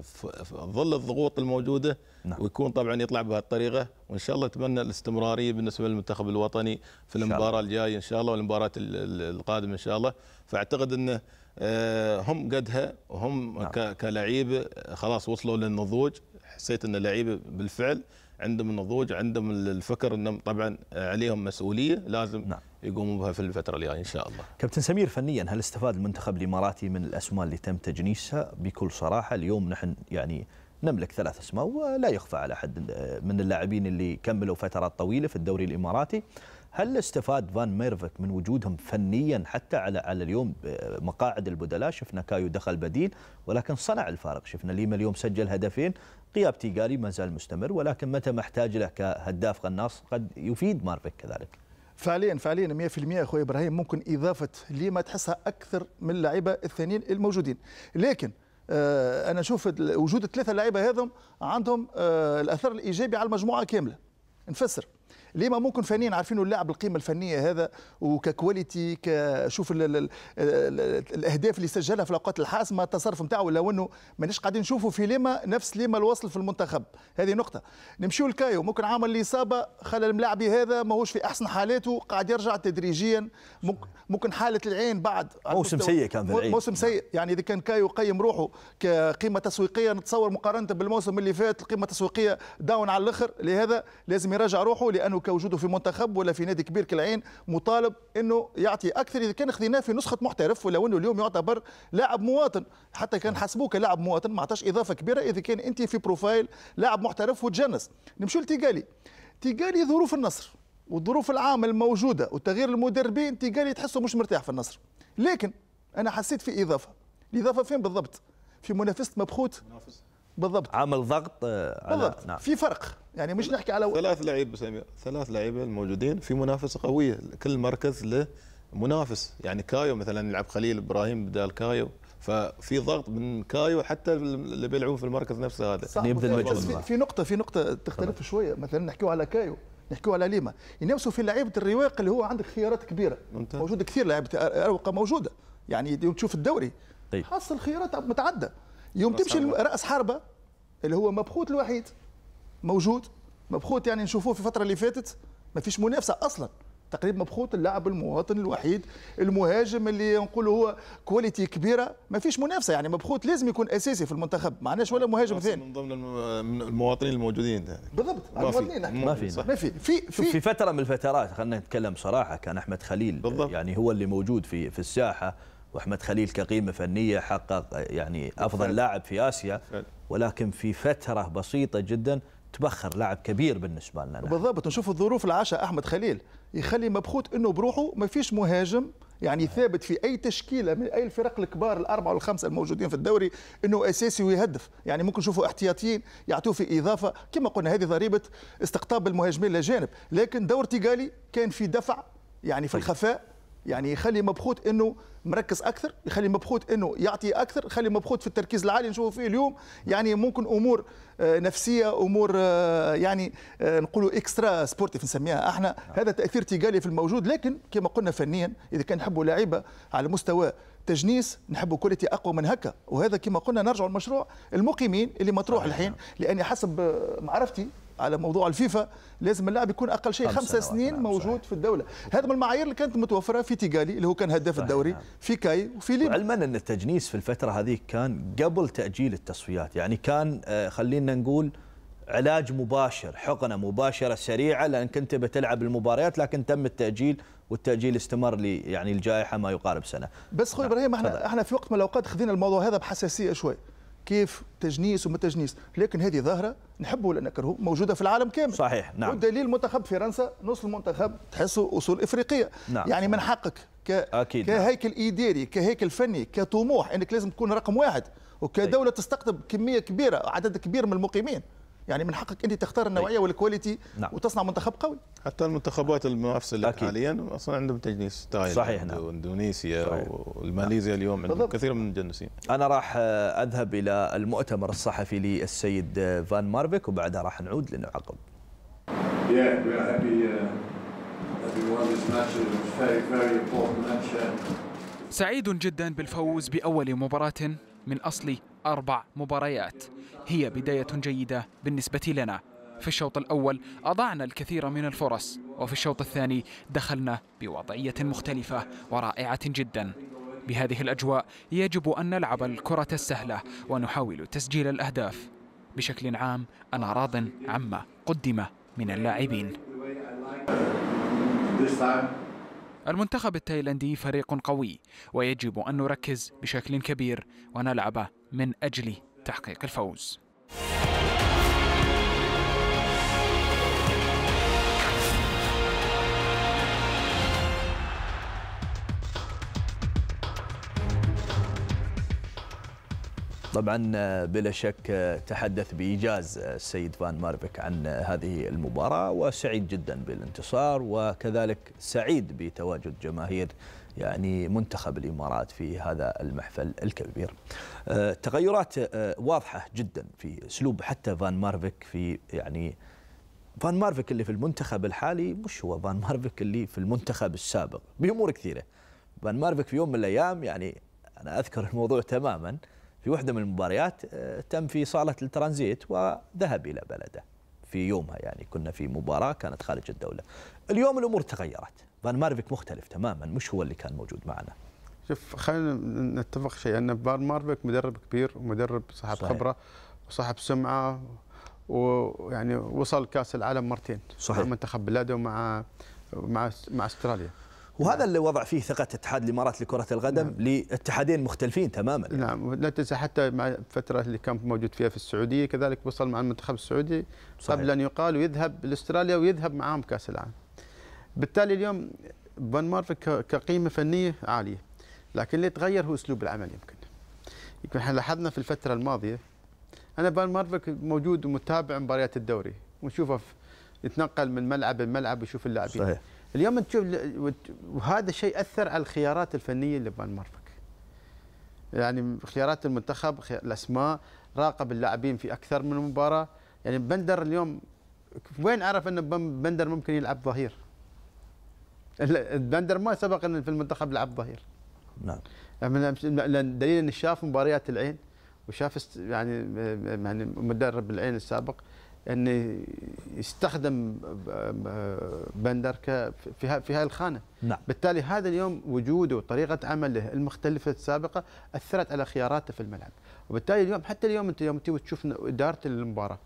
في ظل الضغوط الموجوده نعم. ويكون طبعا يطلع بهالطريقه وان شاء الله اتمنى الاستمراريه بالنسبه للمنتخب الوطني في المباراه الجايه ان شاء الله والمباراه القادمه ان شاء الله فاعتقد انه آه، هم قدها وهم نعم. كلعيبه خلاص وصلوا للنضوج حسيت ان اللعيبه بالفعل عندهم النضوج عندهم الفكر انهم طبعا عليهم مسؤوليه لازم نعم. يقوموا بها في الفتره الجايه ان شاء الله. كابتن سمير فنيا هل استفاد المنتخب الاماراتي من الاسماء اللي تم تجنيسها بكل صراحه اليوم نحن يعني نملك ثلاث اسماء ولا يخفى على حد آه، من اللاعبين اللي كملوا فترات طويله في الدوري الاماراتي هل استفاد فان ميرفك من وجودهم فنيا حتى على على اليوم آه، مقاعد البدلاء شفنا كايو دخل بديل ولكن صنع الفارق شفنا ليما اليوم سجل هدفين غياب تيغالي ما زال مستمر ولكن متى محتاج له كهداف قناص قد يفيد مارفك كذلك فعليا فعليا 100% اخوي ابراهيم ممكن اضافه ليما تحسها اكثر من اللعيبه الثانيين الموجودين لكن آه، انا اشوف وجود الثلاثه لعيبه هذم عندهم آه، الاثر الايجابي على المجموعه كامله نفسر ليه ما ممكن فنيا عارفين اللاعب القيمه الفنيه هذا وككواليتي كشوف الاهداف اللي سجلها في الاوقات الحاسمه التصرف نتاعو لو انه مانيش قاعدين نشوفوا في ليما نفس ليما الوصل في المنتخب هذه نقطه نمشيو لكايو ممكن عامل الاصابه خلى الملاعب هذا ماهوش في احسن حالاته قاعد يرجع تدريجيا ممكن حاله العين بعد موسم سيء كان العين موسم سيء نعم. يعني اذا كان كايو قيم روحه كقيمه تسويقيه نتصور مقارنه بالموسم اللي فات القيمه التسويقيه داون على الاخر لهذا لازم يراجع روحه لانه كوجوده في منتخب ولا في نادي كبير كالعين مطالب انه يعطي اكثر اذا كان خذيناه في نسخه محترف ولو انه اليوم يعتبر لاعب مواطن حتى كان نعم. حسبوه كلاعب مواطن ما عطاش اضافه كبيره اذا كان انت في بروفايل لاعب محترف وتجنس نمشوا لتيغالي تيغالي ظروف النصر والظروف العام الموجوده وتغيير المدربين تيغالي تحسه مش مرتاح في النصر لكن انا حسيت في اضافه الاضافه فين بالضبط في منافسه مبخوت بالضبط عامل ضغط آه، على بالضبط نعم. في فرق يعني مش نحكي على ثلاث لعيبه سامي ثلاث لعيبه الموجودين في منافسه قويه كل مركز له منافس يعني كايو مثلا يلعب خليل ابراهيم بدال كايو ففي ضغط من كايو حتى اللي بيلعبون في المركز نفسه هذا صح يبذل مجهود في, في نقطه في نقطه تختلف طبعا. شويه مثلا نحكيو على كايو نحكيو على ليما ينافسوا في لعيبه الرواق اللي هو عندك خيارات كبيره ممتاز. موجود كثير لعيبه اروقه موجوده يعني تشوف الدوري طيب. حصل خيارات متعدده يوم تمشي راس حربه اللي هو مبخوت الوحيد موجود مبخوت يعني نشوفوه في الفتره اللي فاتت ما فيش منافسه اصلا تقريبا مبخوت اللاعب المواطن الوحيد المهاجم اللي نقولوا هو كواليتي كبيره ما فيش منافسه يعني مبخوت لازم يكون اساسي في المنتخب ما عندناش ولا مهاجم ثاني من ضمن المواطنين الموجودين ده. بالضبط ما في ما في ما في في في, في فتره من الفترات خلينا نتكلم صراحه كان احمد خليل بالضبط. يعني هو اللي موجود في في الساحه واحمد خليل كقيمه فنيه حقق يعني افضل لاعب في اسيا ولكن في فتره بسيطه جدا تبخر لاعب كبير بالنسبه لنا بالضبط نشوف الظروف العشاء احمد خليل يخلي مبخوت انه بروحه ما فيش مهاجم يعني ثابت في اي تشكيله من اي الفرق الكبار الاربعه والخمسه الموجودين في الدوري انه اساسي ويهدف يعني ممكن نشوفوا احتياطيين يعطوه في اضافه كما قلنا هذه ضريبه استقطاب المهاجمين الاجانب لكن دور تيغالي كان في دفع يعني في طيب. الخفاء يعني يخلي مبخوت انه مركز اكثر يخلي مبخوت انه يعطي اكثر يخلي مبخوت في التركيز العالي نشوفه فيه اليوم يعني ممكن امور آه، نفسيه امور آه، يعني آه، نقولوا اكسترا سبورتيف نسميها احنا نعم. هذا تاثير تيغالي في الموجود لكن كما قلنا فنيا اذا كان نحبوا لعيبه على مستوى تجنيس نحبوا كواليتي اقوى من هكا وهذا كما قلنا نرجع المشروع المقيمين اللي مطروح الحين نعم. لاني حسب معرفتي على موضوع الفيفا لازم اللاعب يكون اقل شيء خمسة سنين نعم، موجود في الدوله هذا من المعايير اللي كانت متوفره في تيغالي اللي هو كان هداف الدوري نعم. في كاي وفي ليبيا علما ان التجنيس في الفتره هذه كان قبل تاجيل التصفيات يعني كان آه، خلينا نقول علاج مباشر حقنه مباشره سريعه لان كنت بتلعب المباريات لكن تم التاجيل والتاجيل استمر لي يعني الجائحه ما يقارب سنه بس اخوي نعم، ابراهيم احنا احنا في وقت من الاوقات خذينا الموضوع هذا بحساسيه شوي كيف تجنيس وما تجنيس لكن هذه ظاهره نحبه ولا نكرهه موجوده في العالم كامل صحيح نعم والدليل منتخب فرنسا نص المنتخب تحسه اصول افريقيه نعم. يعني من حقك ك... أكيد نعم. كهيكل نعم. اداري كهيكل فني كطموح انك لازم تكون رقم واحد وكدوله طيب. تستقطب كميه كبيره عدد كبير من المقيمين يعني من حقك انت تختار طيب. النوعيه والكواليتي نعم. وتصنع منتخب قوي حتى المنتخبات المنافسه لك حاليا اصلا عندهم تجنيس تايلاند صحيح نعم. واندونيسيا وماليزيا والماليزيا نعم. اليوم عندهم كثير من المجنسين انا راح اذهب الى المؤتمر الصحفي للسيد فان مارفيك وبعدها راح نعود لنعقب uh, سعيد جدا بالفوز باول مباراه من أصل أربع مباريات هي بداية جيدة بالنسبة لنا في الشوط الأول أضعنا الكثير من الفرص وفي الشوط الثاني دخلنا بوضعية مختلفة ورائعة جدا بهذه الأجواء يجب أن نلعب الكرة السهلة ونحاول تسجيل الأهداف بشكل عام أنا راض عما قدم من اللاعبين المنتخب التايلاندي فريق قوي ويجب أن نركز بشكل كبير ونلعب من أجل تحقيق الفوز طبعا آه، بلا شك آه، تحدث بإيجاز آه، السيد فان ماربك عن هذه المباراة وسعيد جدا بالانتصار وكذلك سعيد بتواجد جماهير يعني منتخب الإمارات في هذا المحفل الكبير تغيرات واضحة جدا في أسلوب حتى فان مارفيك في يعني فان مارفيك اللي في المنتخب الحالي مش هو فان مارفيك اللي في المنتخب السابق بأمور كثيرة فان مارفيك في يوم من الأيام يعني أنا أذكر الموضوع تماماً في واحدة من المباريات آه، تم في صالة الترانزيت وذهب إلى بلده في يومها يعني كنا في مباراة كانت خارج الدولة اليوم الأمور تغيرت فان مارفيك مختلف تماما مش هو اللي كان موجود معنا شوف خلينا نتفق شيء ان فان مارفيك مدرب كبير ومدرب صاحب صحيح. خبره وصاحب سمعه ويعني وصل كاس العالم مرتين صحيح مع منتخب بلاده ومع مع مع استراليا وهذا اللي وضع فيه ثقه اتحاد الامارات لكره القدم نعم. لاتحادين مختلفين تماما يعني. نعم لا تنسى حتى مع الفتره اللي كان موجود فيها في السعوديه كذلك وصل مع المنتخب السعودي صحيح. قبل ان يقال ويذهب لاستراليا ويذهب معاهم كاس العالم بالتالي اليوم فان كقيمه فنيه عاليه لكن اللي تغير هو اسلوب العمل يمكن يمكن احنا لاحظنا في الفتره الماضيه انا فان مارفك موجود ومتابع مباريات الدوري ونشوفه يتنقل من ملعب لملعب ويشوف اللاعبين صحيح اليوم انت تشوف وهذا الشيء اثر على الخيارات الفنيه اللي بمرفق يعني خيارات المنتخب الاسماء راقب اللاعبين في اكثر من مباراه يعني بندر اليوم وين عرف ان بندر ممكن يلعب ظهير بندر ما سبق ان في المنتخب لعب ظهير نعم يعني لان دليل انه شاف مباريات العين وشاف يعني يعني مدرب العين السابق ان يعني يستخدم بندر في في هذه الخانه نعم. بالتالي هذا اليوم وجوده وطريقه عمله المختلفه السابقه اثرت على خياراته في الملعب وبالتالي اليوم حتى اليوم انت يوم تشوف اداره المباراه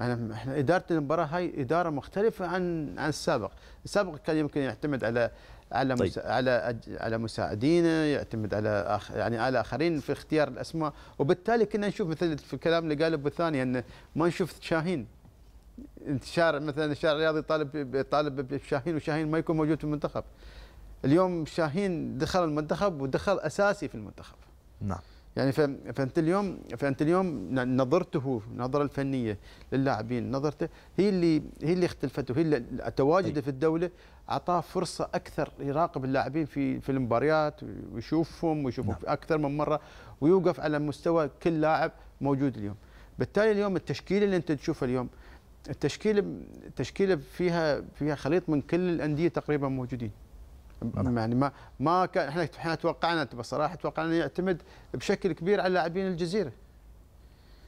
احنا يعني احنا اداره المباراه هاي اداره مختلفه عن عن السابق السابق كان يمكن يعتمد على على طيب. مسا... على على مساعدينا يعتمد على آخ... يعني على اخرين في اختيار الاسماء وبالتالي كنا نشوف مثل في الكلام اللي قاله ابو الثاني انه ما نشوف شاهين انتشار مثلا الشارع الرياضي طالب طالب بشاهين وشاهين ما يكون موجود في المنتخب اليوم شاهين دخل المنتخب ودخل اساسي في المنتخب نعم يعني فانت اليوم فانت اليوم نظرته النظره الفنيه للاعبين نظرته هي اللي هي اللي اختلفت وهي اللي تواجده طيب. في الدوله اعطاه فرصه اكثر يراقب اللاعبين في في المباريات ويشوفهم ويشوفهم نعم. اكثر من مره ويوقف على مستوى كل لاعب موجود اليوم بالتالي اليوم التشكيله اللي انت تشوفها اليوم التشكيله التشكيله فيها فيها خليط من كل الانديه تقريبا موجودين نعم. يعني ما ما كان احنا احنا توقعنا بصراحه توقعنا يعتمد بشكل كبير على لاعبين الجزيره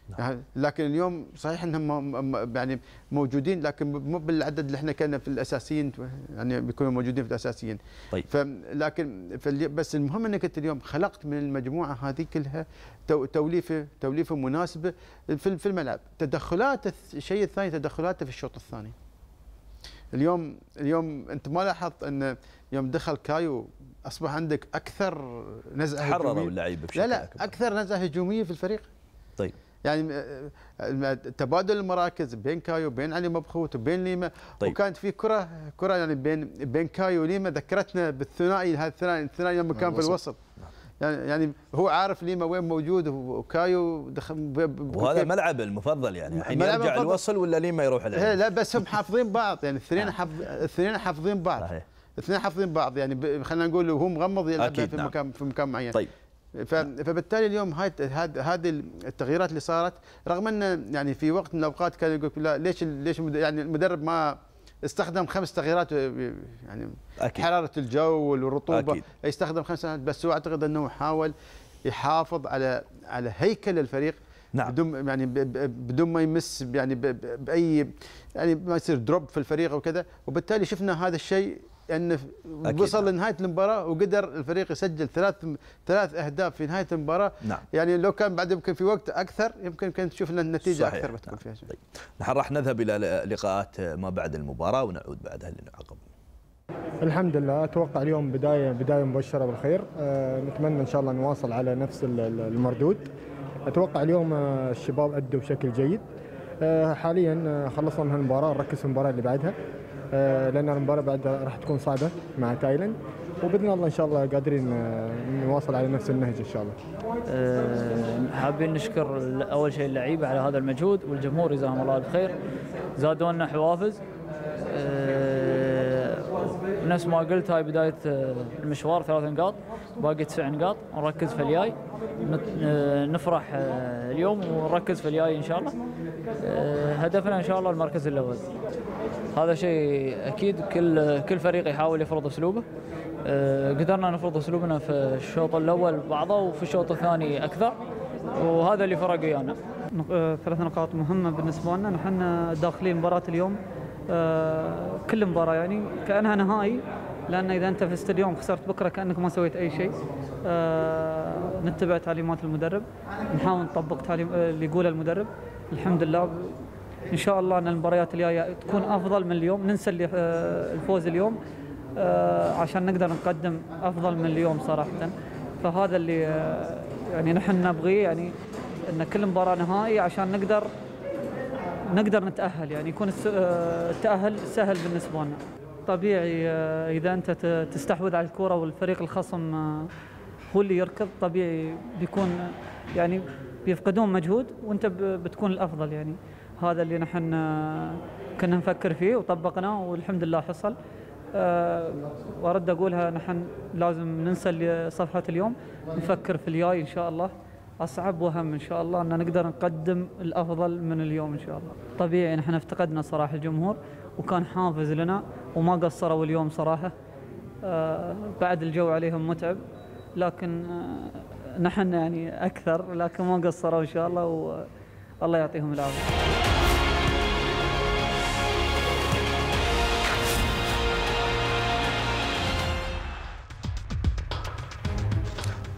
نعم. يعني لكن اليوم صحيح انهم يعني موجودين لكن مو بالعدد اللي احنا كنا في الاساسيين يعني بيكونوا موجودين في الاساسيين طيب لكن بس المهم انك انت اليوم خلقت من المجموعه هذه كلها توليفه توليفه مناسبه في الملعب تدخلات الشيء الثاني تدخلاته في الشوط الثاني اليوم اليوم انت ما لاحظت ان يوم دخل كايو اصبح عندك اكثر نزعه حرروا اللعيبه بشكل لا لا اكثر نزعه هجوميه في الفريق طيب يعني آه، آه، آه، تبادل المراكز بين كايو بين علي مبخوت وبين ليما طيب. وكانت في كره كره يعني بين بين كايو وليما ذكرتنا بالثنائي هذا الثنائي الثنائي لما كان في الوسط نعم. يعني يعني هو عارف ليما وين موجود وكايو دخل وهذا ملعب المفضل يعني الحين يرجع الوصل ولا ليما يروح عليه إيه، لا بس هم حافظين بعض يعني الاثنين نعم. حافظ الاثنين حافظين بعض صحيح الاثنين حافظين بعض يعني خلينا نقول وهو مغمض يلعب في نعم. مكان في مكان معين طيب فبالتالي اليوم هاي هذه التغييرات اللي صارت رغم ان يعني في وقت من الاوقات كان يقول لا ليش ليش يعني المدرب ما استخدم خمس تغييرات آه، يعني أكيد. حراره الجو والرطوبه أكيد. استخدم خمس بس هو اعتقد انه حاول يحافظ على على هيكل الفريق نعم. بدون يعني بدون ما يمس يعني باي يعني ما يصير دروب في الفريق وكذا وبالتالي شفنا هذا الشيء يعني ان وصل لنهايه المباراه وقدر الفريق يسجل ثلاث ثلاث اهداف في نهايه المباراه نعم. يعني لو كان بعد يمكن في وقت اكثر يمكن كانت تشوف لنا النتيجه صحيح. اكثر بتكون نعم. فيها شيء. طيب. نحن راح نذهب الى لقاءات ما بعد المباراه ونعود بعدها لنعقب الحمد لله اتوقع اليوم بدايه بدايه مبشره بالخير أه نتمنى ان شاء الله نواصل على نفس المردود اتوقع اليوم آه، الشباب ادوا بشكل جيد أه حاليا آه، خلصنا من المباراه نركز في المباراه اللي بعدها آه، لان المباراه بعد راح تكون صعبه مع تايلاند وباذن الله ان شاء الله قادرين آه، نواصل على نفس النهج ان شاء الله. آه، حابين نشكر اول شيء اللعيبه على هذا المجهود والجمهور جزاهم الله الخير زادونا حوافز نفس ما قلت هاي بدايه المشوار ثلاث نقاط باقي تسع نقاط نركز في الجاي نفرح اليوم ونركز في الجاي ان شاء الله هدفنا ان شاء الله المركز الاول. هذا شيء اكيد كل كل فريق يحاول يفرض اسلوبه آه، قدرنا نفرض اسلوبنا في الشوط الاول بعضه وفي الشوط الثاني اكثر وهذا اللي فرق ويانا آه، ثلاث نقاط مهمه بالنسبه لنا نحن داخلين مباراه اليوم آه، كل مباراه يعني كانها نهائي لان اذا انت فزت اليوم خسرت بكره كانك ما سويت اي شيء نتبع تعليمات المدرب نحاول نطبق تعليم اللي يقوله المدرب الحمد لله ان شاء الله ان المباريات الجايه تكون افضل من اليوم ننسى اللي آه، الفوز اليوم آه، عشان نقدر نقدم افضل من اليوم صراحه فهذا اللي آه، يعني نحن نبغيه يعني ان كل مباراه نهائي عشان نقدر نقدر نتاهل يعني يكون التاهل سهل بالنسبه لنا طبيعي اذا انت تستحوذ على الكره والفريق الخصم هو اللي يركض طبيعي بيكون يعني بيفقدون مجهود وانت بتكون الافضل يعني هذا اللي نحن آه، كنا نفكر فيه وطبقناه والحمد لله حصل آه، وارد اقولها نحن لازم ننسى صفحه اليوم نفكر في الجاي ان شاء الله اصعب واهم ان شاء الله ان نقدر نقدم الافضل من اليوم ان شاء الله. طبيعي نحن افتقدنا صراحه الجمهور وكان حافز لنا وما قصروا اليوم صراحه آه، بعد الجو عليهم متعب لكن نحن يعني اكثر لكن ما قصروا ان شاء الله والله يعطيهم العافيه.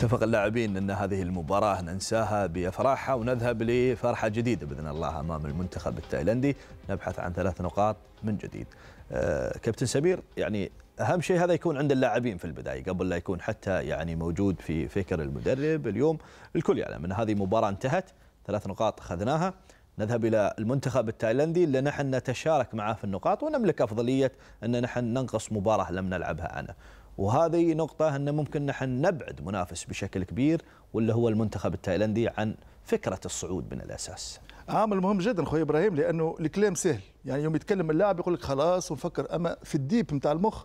اتفق اللاعبين ان هذه المباراه ننساها بافراحها ونذهب لفرحه جديده باذن الله امام المنتخب التايلندي نبحث عن ثلاث نقاط من جديد. أه كابتن سمير يعني اهم شيء هذا يكون عند اللاعبين في البدايه قبل لا يكون حتى يعني موجود في فكر المدرب اليوم الكل يعلم ان هذه مباراه انتهت ثلاث نقاط اخذناها نذهب الى المنتخب التايلندي اللي نحن نتشارك معه في النقاط ونملك افضليه ان نحن ننقص مباراه لم نلعبها عنه. وهذه نقطة أن ممكن نحن نبعد منافس بشكل كبير واللي هو المنتخب التايلندي عن فكرة الصعود من الأساس عامل مهم جدا خويا ابراهيم لانه الكلام سهل يعني يوم يتكلم اللاعب يقول لك خلاص ونفكر اما في الديب نتاع المخ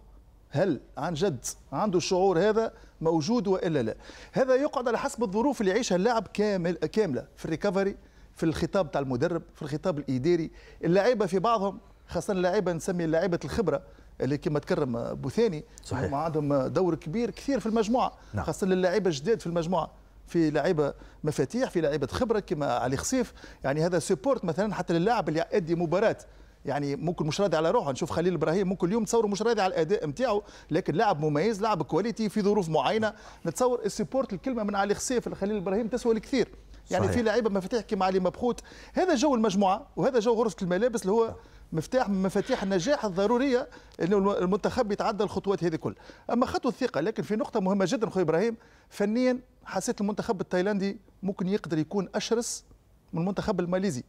هل عن جد عنده الشعور هذا موجود والا لا هذا يقعد على حسب الظروف اللي يعيشها اللاعب كامل كامله في الريكفري في الخطاب تاع المدرب في الخطاب الاداري اللعيبه في بعضهم خاصه اللعيبه نسمي لعيبه الخبره اللي كما تكرم بوثاني صحيح عندهم دور كبير كثير في المجموعه نعم. خاصه للاعيبه الجداد في المجموعه في لعيبه مفاتيح في لعيبه خبره كما علي خصيف يعني هذا سبورت مثلا حتى للاعب اللي يؤدي مباراه يعني ممكن مش راضي على روحه نشوف خليل ابراهيم ممكن اليوم تصوروا مش راضي على الاداء نتاعو لكن لاعب مميز لاعب كواليتي في ظروف معينه نتصور السبورت الكلمه من علي خصيف لخليل ابراهيم تسوى الكثير يعني صحيح. في لعيبه مفاتيح كيما علي مبخوت هذا جو المجموعه وهذا جو غرفه الملابس اللي هو نعم. مفتاح من مفاتيح النجاح الضروريه انه المنتخب يتعدى الخطوات هذه كل اما خطوه الثقه لكن في نقطه مهمه جدا خويا ابراهيم فنيا حسيت المنتخب التايلاندي ممكن يقدر يكون اشرس من المنتخب الماليزي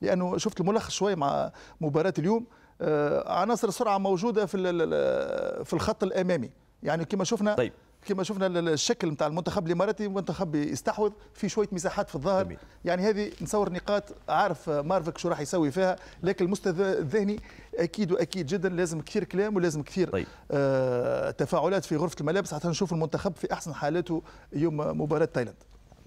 لانه شفت الملخص شويه مع مباراه اليوم آه، عناصر السرعه موجوده في في الخط الامامي يعني كما شفنا طيب. كما شفنا الشكل نتاع المنتخب الاماراتي منتخب يستحوذ في شويه مساحات في الظهر يعني هذه نصور نقاط عارف مارفك شو راح يسوي فيها لكن المستوى الذهني اكيد واكيد جدا لازم كثير كلام ولازم كثير طيب. آه تفاعلات في غرفه الملابس حتى نشوف المنتخب في احسن حالاته يوم مباراه تايلاند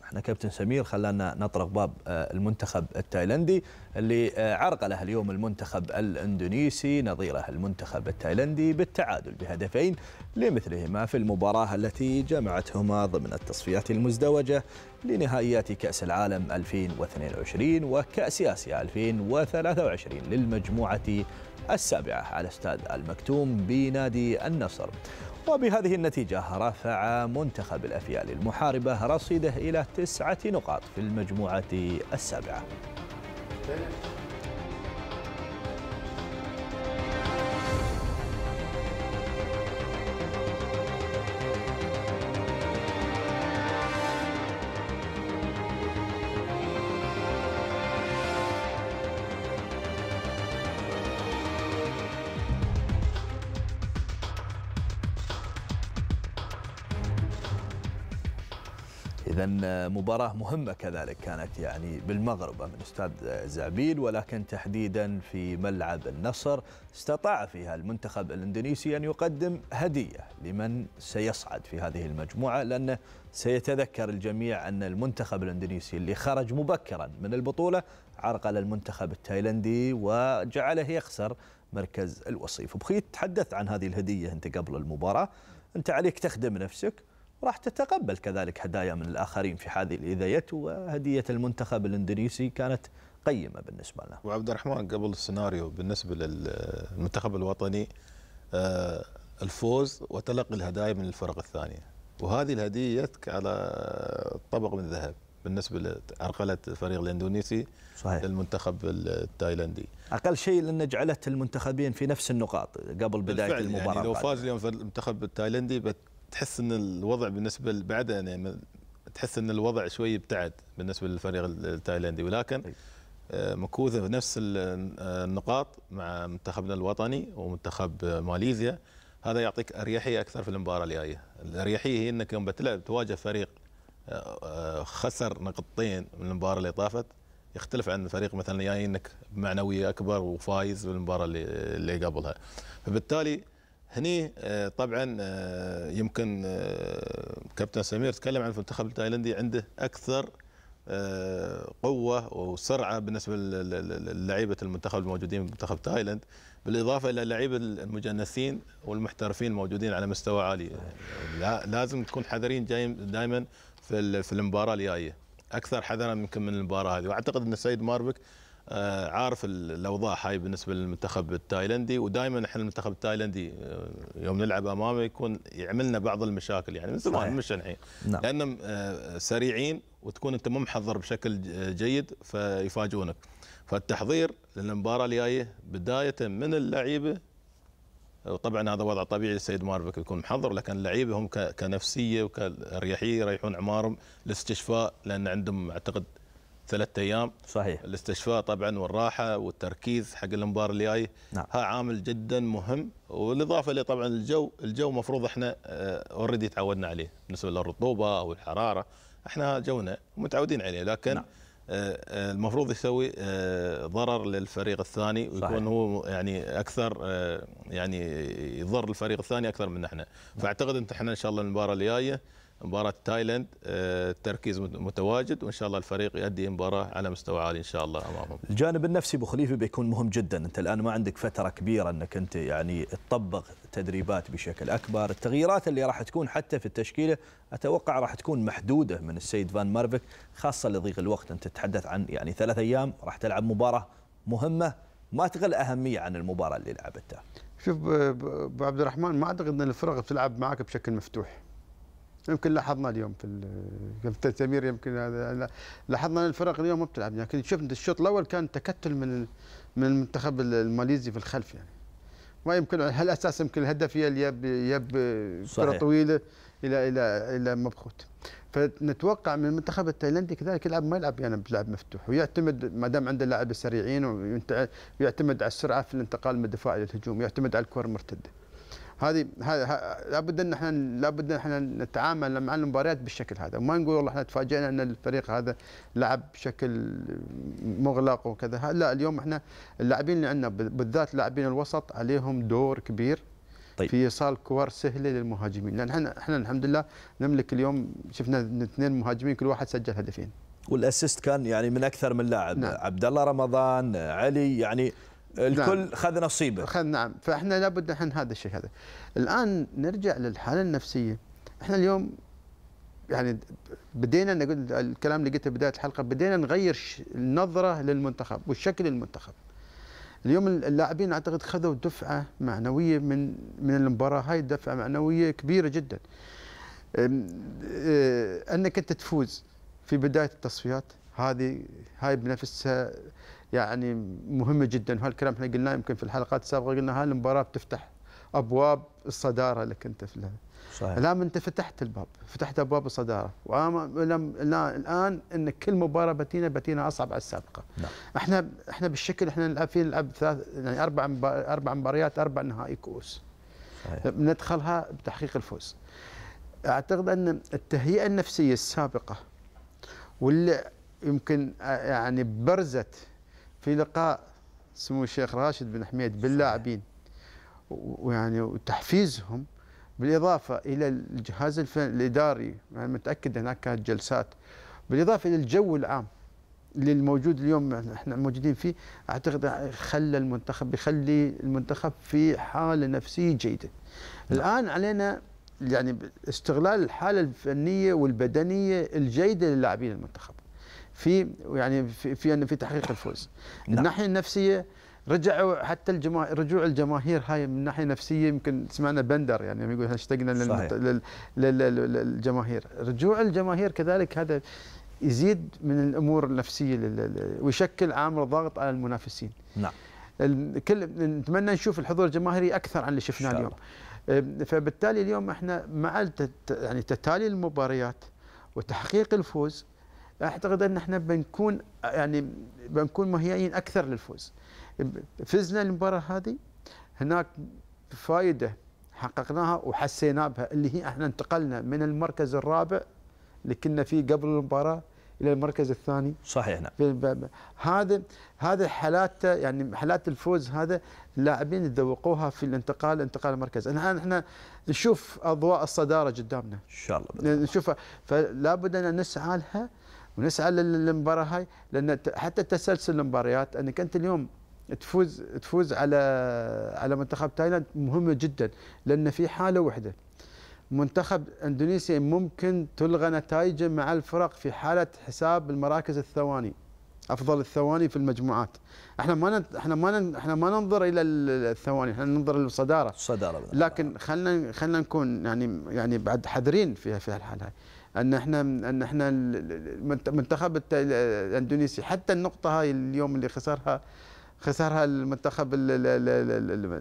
احنا كابتن سمير خلانا نطرق باب آه، المنتخب التايلندي اللي آه، عرقله اليوم المنتخب الاندونيسي نظيره المنتخب التايلندي بالتعادل بهدفين لمثلهما في المباراه التي جمعتهما ضمن التصفيات المزدوجه لنهائيات كاس العالم 2022 وكاس اسيا 2023 للمجموعه السابعه على استاد المكتوم بنادي النصر وبهذه النتيجة رفع منتخب الأفيال المحاربة رصيده إلى تسعة نقاط في المجموعة السابعة إذا مباراة مهمة كذلك كانت يعني بالمغرب من أستاذ زعبيل ولكن تحديدا في ملعب النصر استطاع فيها المنتخب الإندونيسي أن يقدم هدية لمن سيصعد في هذه المجموعة لأنه سيتذكر الجميع أن المنتخب الإندونيسي اللي خرج مبكرا من البطولة عرقل المنتخب التايلندي وجعله يخسر مركز الوصيف وبخيت تحدث عن هذه الهدية أنت قبل المباراة أنت عليك تخدم نفسك راح تتقبل كذلك هدايا من الآخرين في هذه الإذاية وهدية المنتخب الإندونيسي كانت قيمة بالنسبة لنا وعبد الرحمن قبل السيناريو بالنسبة للمنتخب الوطني آه، الفوز وتلقي الهدايا من الفرق الثانية وهذه الهدية على طبق من ذهب بالنسبة لعرقلة الفريق الإندونيسي صحيح. للمنتخب التايلندي أقل شيء لأن جعلت المنتخبين في نفس النقاط قبل بداية يعني المباراة يعني لو فاز اليوم المنتخب التايلندي تحس ان الوضع بالنسبه بعد يعني تحس ان الوضع شوي ابتعد بالنسبه للفريق التايلاندي ولكن طيب. آه، مكوثه نفس آه، النقاط مع منتخبنا الوطني ومنتخب ماليزيا هذا يعطيك اريحيه اكثر في المباراه الجايه الاريحيه هي انك يوم بتلعب تواجه فريق آه، خسر نقطتين من المباراه اللي طافت يختلف عن فريق مثلا جاي انك بمعنويه اكبر وفايز بالمباراه اللي, اللي قبلها فبالتالي هني آه، طبعا آه، يمكن آه، كابتن سمير تكلم عن المنتخب التايلندي عنده اكثر قوه وسرعه بالنسبه للعيبه المنتخب الموجودين بمنتخب تايلاند بالاضافه الى اللعيبه المجنسين والمحترفين الموجودين على مستوى عالي لازم تكون حذرين دائما في المباراه الجايه اكثر حذرا يمكن من المباراه هذه واعتقد ان السيد ماربك آه، عارف الاوضاع هاي بالنسبه للمنتخب التايلندي ودائما احنا المنتخب التايلندي آه، يوم نلعب امامه يكون يعملنا بعض المشاكل يعني من زمان مش الحين نعم. لانهم آه، سريعين وتكون انت مو محضر بشكل جيد فيفاجئونك فالتحضير للمباراه الجايه بدايه من اللعيبه وطبعا هذا وضع طبيعي السيد مارفك يكون محضر لكن اللعيبه هم كنفسيه وكرياحيه يريحون اعمارهم الاستشفاء لان عندهم اعتقد ثلاثة ايام صحيح الاستشفاء طبعا والراحه والتركيز حق المباراه اللي جايه نعم. ها عامل جدا مهم والاضافه اللي طبعا الجو الجو مفروض احنا اوريدي آه، تعودنا عليه بالنسبه للرطوبه او الحراره احنا جونا متعودين عليه لكن نعم. آه، آه، المفروض يسوي ضرر للفريق الثاني ويكون صحيح. هو يعني اكثر يعني يضر الفريق الثاني اكثر من احنا نعم. فاعتقد ان احنا ان شاء الله المباراه الجايه مباراه تايلاند آه، التركيز متواجد وان شاء الله الفريق يؤدي مباراه على مستوى عالي ان شاء الله امامهم. الجانب النفسي ابو خليفه بيكون مهم جدا، انت الان ما عندك فتره كبيره انك انت يعني تطبق تدريبات بشكل اكبر، التغييرات اللي راح تكون حتى في التشكيله اتوقع راح تكون محدوده من السيد فان مارفيك خاصه لضيق الوقت، انت تتحدث عن يعني ثلاث ايام راح تلعب مباراه مهمه ما تقل اهميه عن المباراه اللي لعبتها. شوف ابو عبد الرحمن ما اعتقد ان الفرق بتلعب معك بشكل مفتوح. يمكن لاحظنا اليوم في التمرير يمكن هذا لاحظنا الفرق اليوم ما بتلعب لكن يعني شفنا الشوط الاول كان تكتل من من المنتخب الماليزي في الخلف يعني ما يمكن على اساس يمكن الهدف هي يب يب كره طويله الى الى الى مبخوت فنتوقع من المنتخب التايلندي كذلك يلعب ما يلعب يعني بلعب مفتوح ويعتمد ما دام عنده لاعب سريعين ويعتمد على السرعه في الانتقال من الدفاع الى الهجوم يعتمد على الكره المرتده هذه لابد ان احنا لابد ان احنا نتعامل مع المباريات بالشكل هذا وما نقول والله احنا تفاجئنا ان الفريق هذا لعب بشكل مغلق وكذا لا اليوم احنا اللاعبين اللي عندنا بالذات لاعبين الوسط عليهم دور كبير طيب. في ايصال كور سهله للمهاجمين لان احنا احنا الحمد لله نملك اليوم شفنا اثنين مهاجمين كل واحد سجل هدفين والاسيست كان يعني من اكثر من لاعب نعم. عبد الله رمضان علي يعني الكل نعم. خذ نصيبه خذ نعم فاحنا لابد نحن هذا الشيء هذا الان نرجع للحاله النفسيه احنا اليوم يعني بدينا نقول الكلام اللي قلته بدايه الحلقه بدينا نغير النظره للمنتخب والشكل المنتخب اليوم اللاعبين اعتقد خذوا دفعه معنويه من من المباراه هاي دفعه معنويه كبيره جدا أه، انك انت تفوز في بدايه التصفيات هذه هاي بنفسها يعني مهمه جدا وهالكلام احنا قلناه يمكن في الحلقات السابقه قلنا هالمباراه بتفتح ابواب الصداره لك انت في صحيح الان انت فتحت الباب فتحت ابواب الصداره الان ان كل مباراه بتينا بتينا اصعب على السابقه نعم. احنا احنا بالشكل احنا نلعب فيه نلعب ثلاث يعني اربع اربع مباريات اربع نهائي كؤوس صحيح ندخلها بتحقيق الفوز اعتقد ان التهيئه النفسيه السابقه واللي يمكن يعني برزت في لقاء سمو الشيخ راشد بن حميد باللاعبين ويعني وتحفيزهم بالاضافه الى الجهاز الاداري انا متاكد هناك كانت جلسات بالاضافه الى الجو العام اللي الموجود اليوم احنا موجودين فيه اعتقد خلى المنتخب بيخلي المنتخب في حاله نفسيه جيده. نعم. الان علينا يعني استغلال الحاله الفنيه والبدنيه الجيده للاعبين المنتخب. في يعني في في, في تحقيق الفوز نعم. الناحيه النفسيه رجعوا حتى الجما... رجوع الجماهير هاي من ناحيه نفسيه يمكن سمعنا بندر يعني يقول اشتقنا لل... لل... للجماهير رجوع الجماهير كذلك هذا يزيد من الامور النفسيه لل... ويشكل عامل ضغط على المنافسين نعم كل نتمنى نشوف الحضور الجماهيري اكثر عن اللي شفناه اليوم أه، فبالتالي اليوم احنا مع يعني تتالي المباريات وتحقيق الفوز اعتقد ان احنا بنكون يعني بنكون مهيئين اكثر للفوز فزنا المباراه هذه هناك فائده حققناها وحسينا بها اللي هي احنا انتقلنا من المركز الرابع اللي كنا فيه قبل المباراه الى المركز الثاني صحيح نعم هذا هذا حالات يعني حالات الفوز هذا اللاعبين ذوقوها في الانتقال انتقال المركز الان احنا نشوف اضواء الصداره قدامنا ان شاء الله نشوفها فلا بد ان نسعى لها ونسعى للمباراه هاي لان حتى تسلسل المباريات انك انت اليوم تفوز تفوز على على منتخب تايلاند مهمه جدا لان في حاله واحده منتخب اندونيسيا ممكن تلغى نتائجه مع الفرق في حاله حساب المراكز الثواني افضل الثواني في المجموعات احنا ما احنا ما احنا ما ننظر الى الثواني احنا ننظر للصداره الصداره لكن خلينا خلينا نكون يعني يعني بعد حذرين في في هالحال هاي ان احنا ان احنا المنتخب الاندونيسي حتى النقطه هاي اليوم اللي خسرها خسرها المنتخب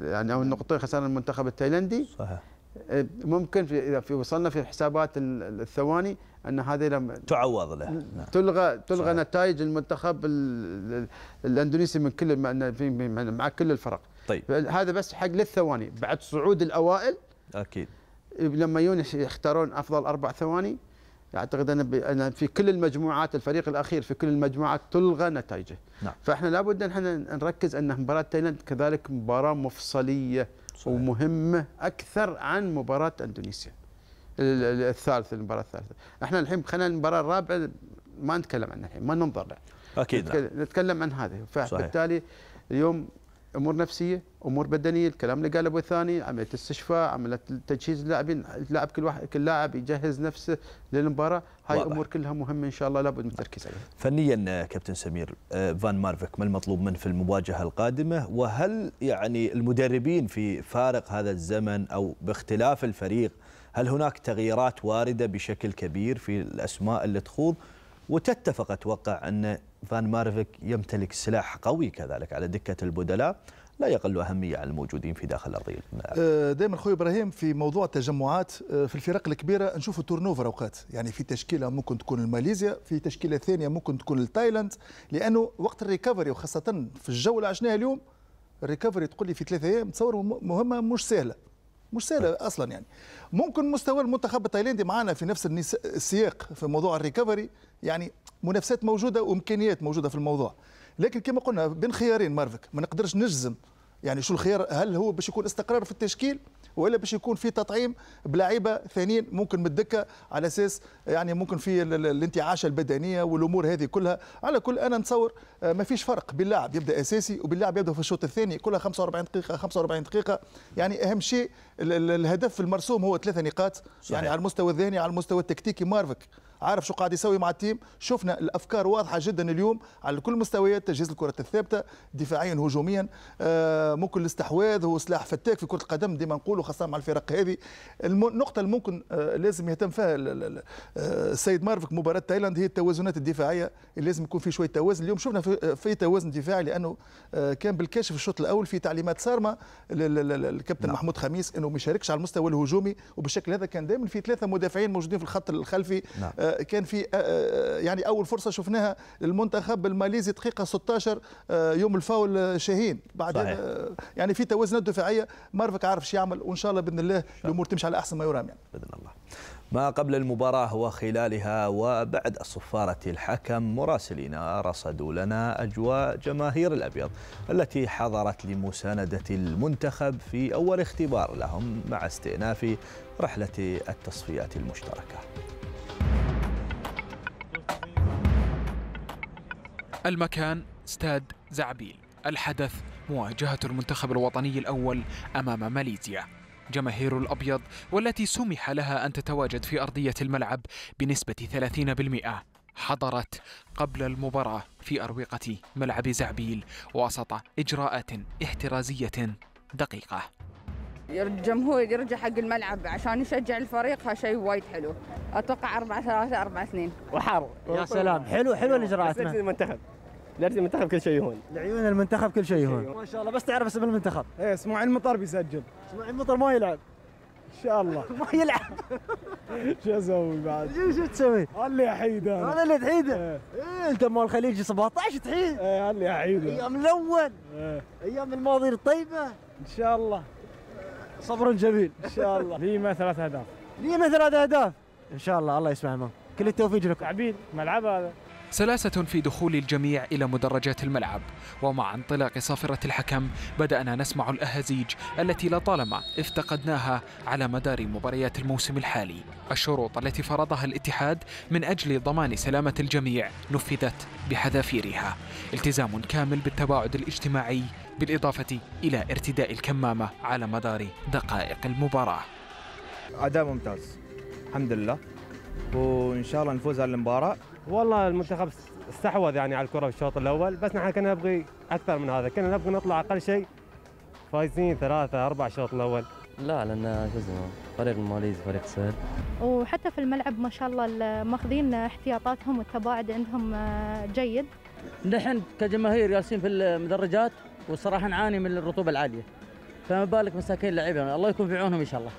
يعني او النقطتين خسرها المنتخب التايلندي صحيح إيه، ممكن في في وصلنا في حسابات الثواني ان هذه تعوض له نعم. تلغى تلغى صحيح. نتائج المنتخب الاندونيسي من كل مع كل الفرق طيب هذا بس حق للثواني بعد صعود الاوائل اكيد لما يون يختارون افضل اربع ثواني اعتقد ان في كل المجموعات الفريق الاخير في كل المجموعات تلغى نتائجه نعم. فاحنا لابد ان احنا نركز ان مباراه تايلاند كذلك مباراه مفصليه صحيح. ومهمه اكثر عن مباراه اندونيسيا الثالث المباراه الثالثه احنا الحين خلينا المباراه الرابعه ما نتكلم عنها الحين ما ننظر لها اكيد نتكلم, نعم. نتكلم عن هذه فبالتالي اليوم امور نفسيه امور بدنيه الكلام اللي قاله ابو الثاني عمليه استشفاء عمليه تجهيز اللاعبين اللاعب كل واحد كل لاعب يجهز نفسه للمباراه هاي امور كلها مهمه ان شاء الله لابد من التركيز عليها فنيا آه، كابتن سمير آه، فان مارفك ما المطلوب منه في المواجهه القادمه وهل يعني المدربين في فارق هذا الزمن او باختلاف الفريق هل هناك تغييرات وارده بشكل كبير في الاسماء اللي تخوض وتتفق اتوقع ان فان مارفيك يمتلك سلاح قوي كذلك على دكة البدلاء لا يقل أهمية عن الموجودين في داخل ارضي أه، دائما خويا إبراهيم في موضوع التجمعات أه، في الفرق الكبيرة نشوف التورنوفر أوقات يعني في تشكيلة ممكن تكون الماليزيا في تشكيلة ثانية ممكن تكون التايلاند لأنه وقت الريكفري وخاصة في الجولة عشناها اليوم الريكفري تقول لي في ثلاثة أيام تصور مهمة مش سهلة مش سهله اصلا يعني ممكن مستوى المنتخب التايلاندي معنا في نفس السياق في موضوع الريكفري يعني منافسات موجوده وامكانيات موجوده في الموضوع لكن كما قلنا بين خيارين مارفك ما نقدرش نجزم يعني شو الخيار هل هو باش يكون استقرار في التشكيل والا باش يكون في تطعيم بلعيبه ثانيين ممكن من الدكه على اساس يعني ممكن في الانتعاشه البدنيه والامور هذه كلها على كل انا نتصور آه، ما فيش فرق بين لاعب يبدا اساسي وباللاعب يبدا في الشوط الثاني كلها 45 دقيقه 45 دقيقه يعني اهم شيء الهدف المرسوم هو ثلاثه نقاط يعني على المستوى الذهني على المستوى التكتيكي مارفك عارف شو قاعد يسوي مع التيم شفنا الافكار واضحه جدا اليوم على كل المستويات تجهيز الكره الثابته دفاعيا هجوميا آه، ممكن الاستحواذ هو سلاح فتاك في كره القدم ديما نقولوا خاصه مع الفرق هذه النقطه اللي ممكن آه، لازم يهتم فيها آه، السيد مارفك مباراه تايلاند هي التوازنات الدفاعيه اللي لازم يكون في شويه توازن اليوم شفنا في توازن دفاعي لانه كان بالكاشف الشوط الاول في تعليمات صارمه الكابتن نعم. محمود خميس انه ما يشاركش على المستوى الهجومي وبالشكل هذا كان دائما في ثلاثه مدافعين موجودين في الخط الخلفي نعم. كان في آه، آه، آه، يعني اول فرصه شفناها للمنتخب الماليزي دقيقه 16 يوم الفاول شاهين بعدين يعني في توازنات دفاعيه مارفك عارف شو يعمل وان شاء الله باذن الله الامور تمشي على احسن ما يرام يعني باذن الله ما قبل المباراة وخلالها وبعد الصفارة الحكم مراسلينا رصدوا لنا أجواء جماهير الأبيض التي حضرت لمساندة المنتخب في أول اختبار لهم مع استئناف رحلة التصفيات المشتركة المكان استاد زعبيل الحدث مواجهة المنتخب الوطني الأول أمام ماليزيا جماهير الأبيض والتي سمح لها أن تتواجد في أرضية الملعب بنسبة 30% حضرت قبل المباراة في أروقة ملعب زعبيل وسط إجراءات احترازية دقيقة الجمهور يرجع حق الملعب عشان يشجع الفريق هذا شيء وايد حلو اتوقع 4 3 4 2 وحر يا سلام حلو حلو الاجراءات المنتخب نفس المنتخب كل شيء هون لعيون المنتخب كل شيء هون أيوه. ما شاء الله بس تعرف اسم المنتخب ايه اسماعيل المطر بيسجل اسماعيل المطر ما يلعب ان شاء الله [LAUGHS] ما يلعب [LAUGHS] شو اسوي بعد؟ شو تسوي؟ اللي احيده انا اللي تحيده؟ إيه. ايه انت مال خليجي 17 تحيد؟ ايه اللي احيده ايام الاول إيه. ايام الماضي الطيبه ان شاء الله صبر جميل ان شاء الله [LAUGHS] ليما ثلاث اهداف ليما ثلاث اهداف ان شاء الله الله يسمع كل التوفيق لكم عبيد ملعب هذا سلاسة في دخول الجميع إلى مدرجات الملعب ومع انطلاق صافرة الحكم بدأنا نسمع الأهازيج التي لطالما افتقدناها على مدار مباريات الموسم الحالي الشروط التي فرضها الاتحاد من أجل ضمان سلامة الجميع نفذت بحذافيرها التزام كامل بالتباعد الاجتماعي بالإضافة إلى ارتداء الكمامة على مدار دقائق المباراة أداء ممتاز الحمد لله وإن شاء الله نفوز على المباراة والله المنتخب استحوذ يعني على الكره في الشوط الاول بس نحن كنا نبغي اكثر من هذا كنا نبغي نطلع اقل شيء فايزين ثلاثة أربعة الشوط الأول لا لأن شو اسمه فريق الماليزي فريق سهل وحتى في الملعب ما شاء الله ماخذين احتياطاتهم والتباعد عندهم آه، جيد نحن كجماهير جالسين في المدرجات والصراحة نعاني من الرطوبة العالية فما بالك مساكين لعيبة الله يكون في عونهم إن شاء الله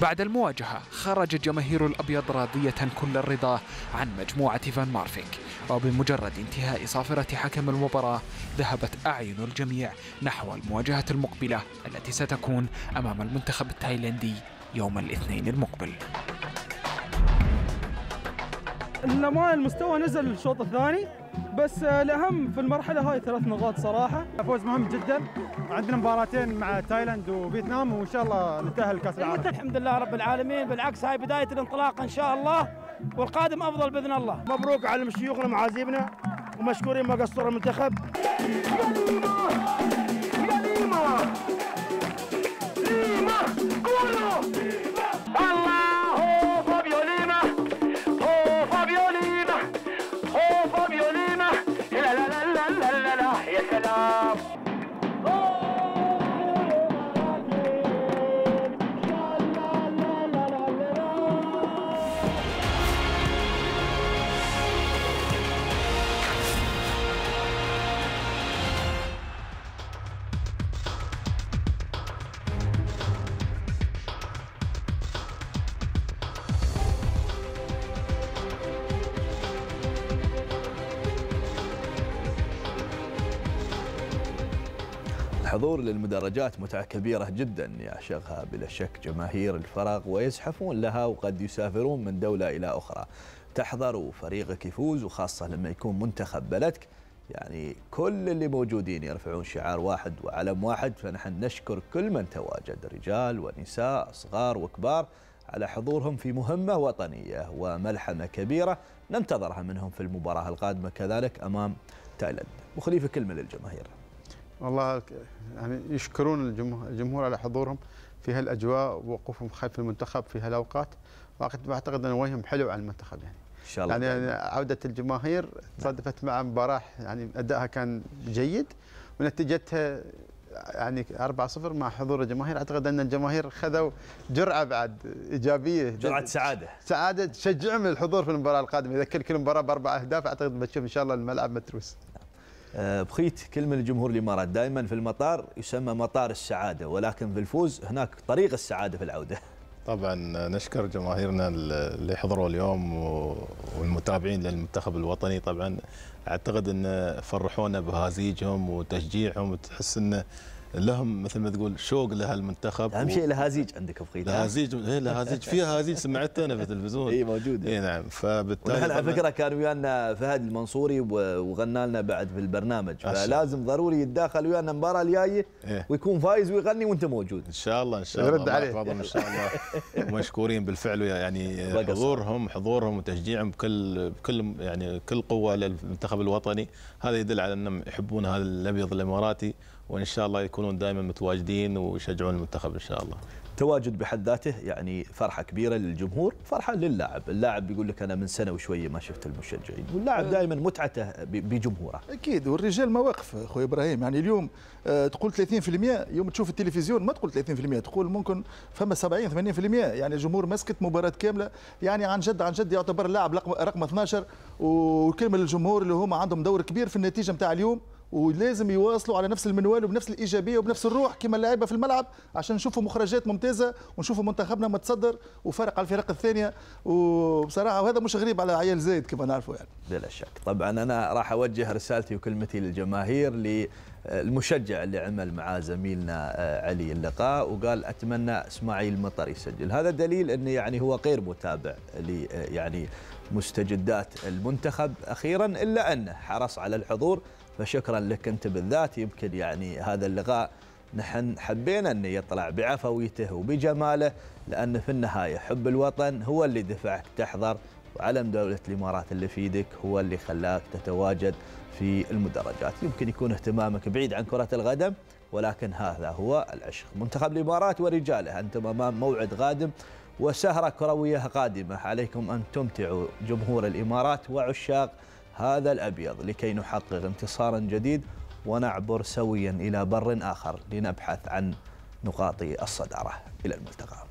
بعد المواجهة خرجت جماهير الأبيض راضية كل الرضا عن مجموعة فان مارفيك وبمجرد انتهاء صافرة حكم المباراة ذهبت أعين الجميع نحو المواجهة المقبلة التي ستكون أمام المنتخب التايلندي يوم الاثنين المقبل لما المستوى نزل الشوط الثاني بس الاهم في المرحله هاي ثلاث نقاط صراحه فوز مهم جدا عندنا مباراتين مع تايلاند وفيتنام وان شاء الله نتاهل كاس العالم الحمد لله رب العالمين بالعكس هاي بدايه الانطلاق ان شاء الله والقادم افضل باذن الله مبروك على شيوخنا ومعازيبنا ومشكورين ما قصر المنتخب الله الحضور للمدرجات متعة كبيرة جدا يعشقها بلا شك جماهير الفرق ويزحفون لها وقد يسافرون من دولة إلى أخرى تحضر وفريقك يفوز وخاصة لما يكون منتخب بلدك يعني كل اللي موجودين يرفعون شعار واحد وعلم واحد فنحن نشكر كل من تواجد رجال ونساء صغار وكبار على حضورهم في مهمة وطنية وملحمة كبيرة ننتظرها منهم في المباراة القادمة كذلك أمام تايلاند وخليفة كلمة للجماهير والله يعني يشكرون الجمهور على حضورهم في هالاجواء ووقوفهم خلف المنتخب في هالاوقات واعتقد ان وجههم حلو على المنتخب يعني ان شاء الله يعني, يعني عوده الجماهير تصادفت مع مباراه يعني ادائها كان جيد ونتيجتها يعني 4-0 مع حضور الجماهير اعتقد ان الجماهير خذوا جرعه بعد ايجابيه جرعه سعاده سعاده تشجعهم للحضور في المباراه القادمه اذا كل كل مباراه باربع اهداف اعتقد بتشوف ان شاء الله الملعب متروس آه، بخيت كلمه الجمهور الامارات دائما في المطار يسمى مطار السعاده ولكن في الفوز هناك طريق السعاده في العوده طبعا نشكر جماهيرنا اللي حضروا اليوم والمتابعين للمنتخب الوطني طبعا اعتقد ان فرحونا بهازيجهم وتشجيعهم وتحس انه لهم مثل ما تقول شوق لهالمنتخب اهم شيء لهازيج عندك في لهازيج اي لهازيج في هازيج سمعته انا في التلفزيون [LAUGHS] اي موجود اي نعم فبالتالي على فكره كان ويانا فهد المنصوري وغنى لنا بعد في البرنامج فلازم ضروري يتداخل ويانا المباراه الجايه إيه. ويكون فايز ويغني وانت موجود ان شاء الله ان شاء الله يرد عليه ان شاء الله [LAUGHS] مشكورين بالفعل يعني حضورهم حضورهم وتشجيعهم بكل بكل يعني كل قوه للمنتخب الوطني هذا يدل على انهم يحبون هذا الابيض الاماراتي وان شاء الله يكونون دائما متواجدين ويشجعون المنتخب ان شاء الله التواجد بحد ذاته يعني فرحه كبيره للجمهور فرحه للاعب اللاعب بيقول لك انا من سنه وشويه ما شفت المشجعين واللاعب أه. دائما متعته بجمهوره اكيد والرجال مواقف اخوي ابراهيم يعني اليوم آه، تقول 30% يوم تشوف التلفزيون ما تقول 30% تقول ممكن فما 70 80% يعني الجمهور مسكت مباراه كامله يعني عن جد عن جد يعتبر اللاعب رقم 12 وكلمه للجمهور اللي هما عندهم دور كبير في النتيجه نتاع اليوم ولازم يواصلوا على نفس المنوال وبنفس الايجابيه وبنفس الروح كما اللعيبه في الملعب عشان نشوفوا مخرجات ممتازه ونشوفوا منتخبنا متصدر وفارق على الفرق الثانيه وبصراحه وهذا مش غريب على عيال زايد كما نعرفوا يعني بلا شك طبعا انا راح اوجه رسالتي وكلمتي للجماهير للمشجع اللي عمل مع زميلنا آه، علي اللقاء وقال اتمنى اسماعيل مطر يسجل هذا دليل انه يعني هو غير متابع ل آه، يعني مستجدات المنتخب اخيرا الا انه حرص على الحضور فشكرا لك انت بالذات يمكن يعني هذا اللقاء نحن حبينا انه يطلع بعفويته وبجماله لان في النهايه حب الوطن هو اللي دفعك تحضر وعلم دولة الامارات اللي في يدك هو اللي خلاك تتواجد في المدرجات، يمكن يكون اهتمامك بعيد عن كرة القدم ولكن هذا هو العشق، منتخب الامارات ورجاله انتم امام موعد غادم وسهرة كروية قادمة، عليكم ان تمتعوا جمهور الامارات وعشاق هذا الأبيض لكي نحقق انتصارا جديد ونعبر سويا إلى بر آخر لنبحث عن نقاط الصدارة إلى الملتقى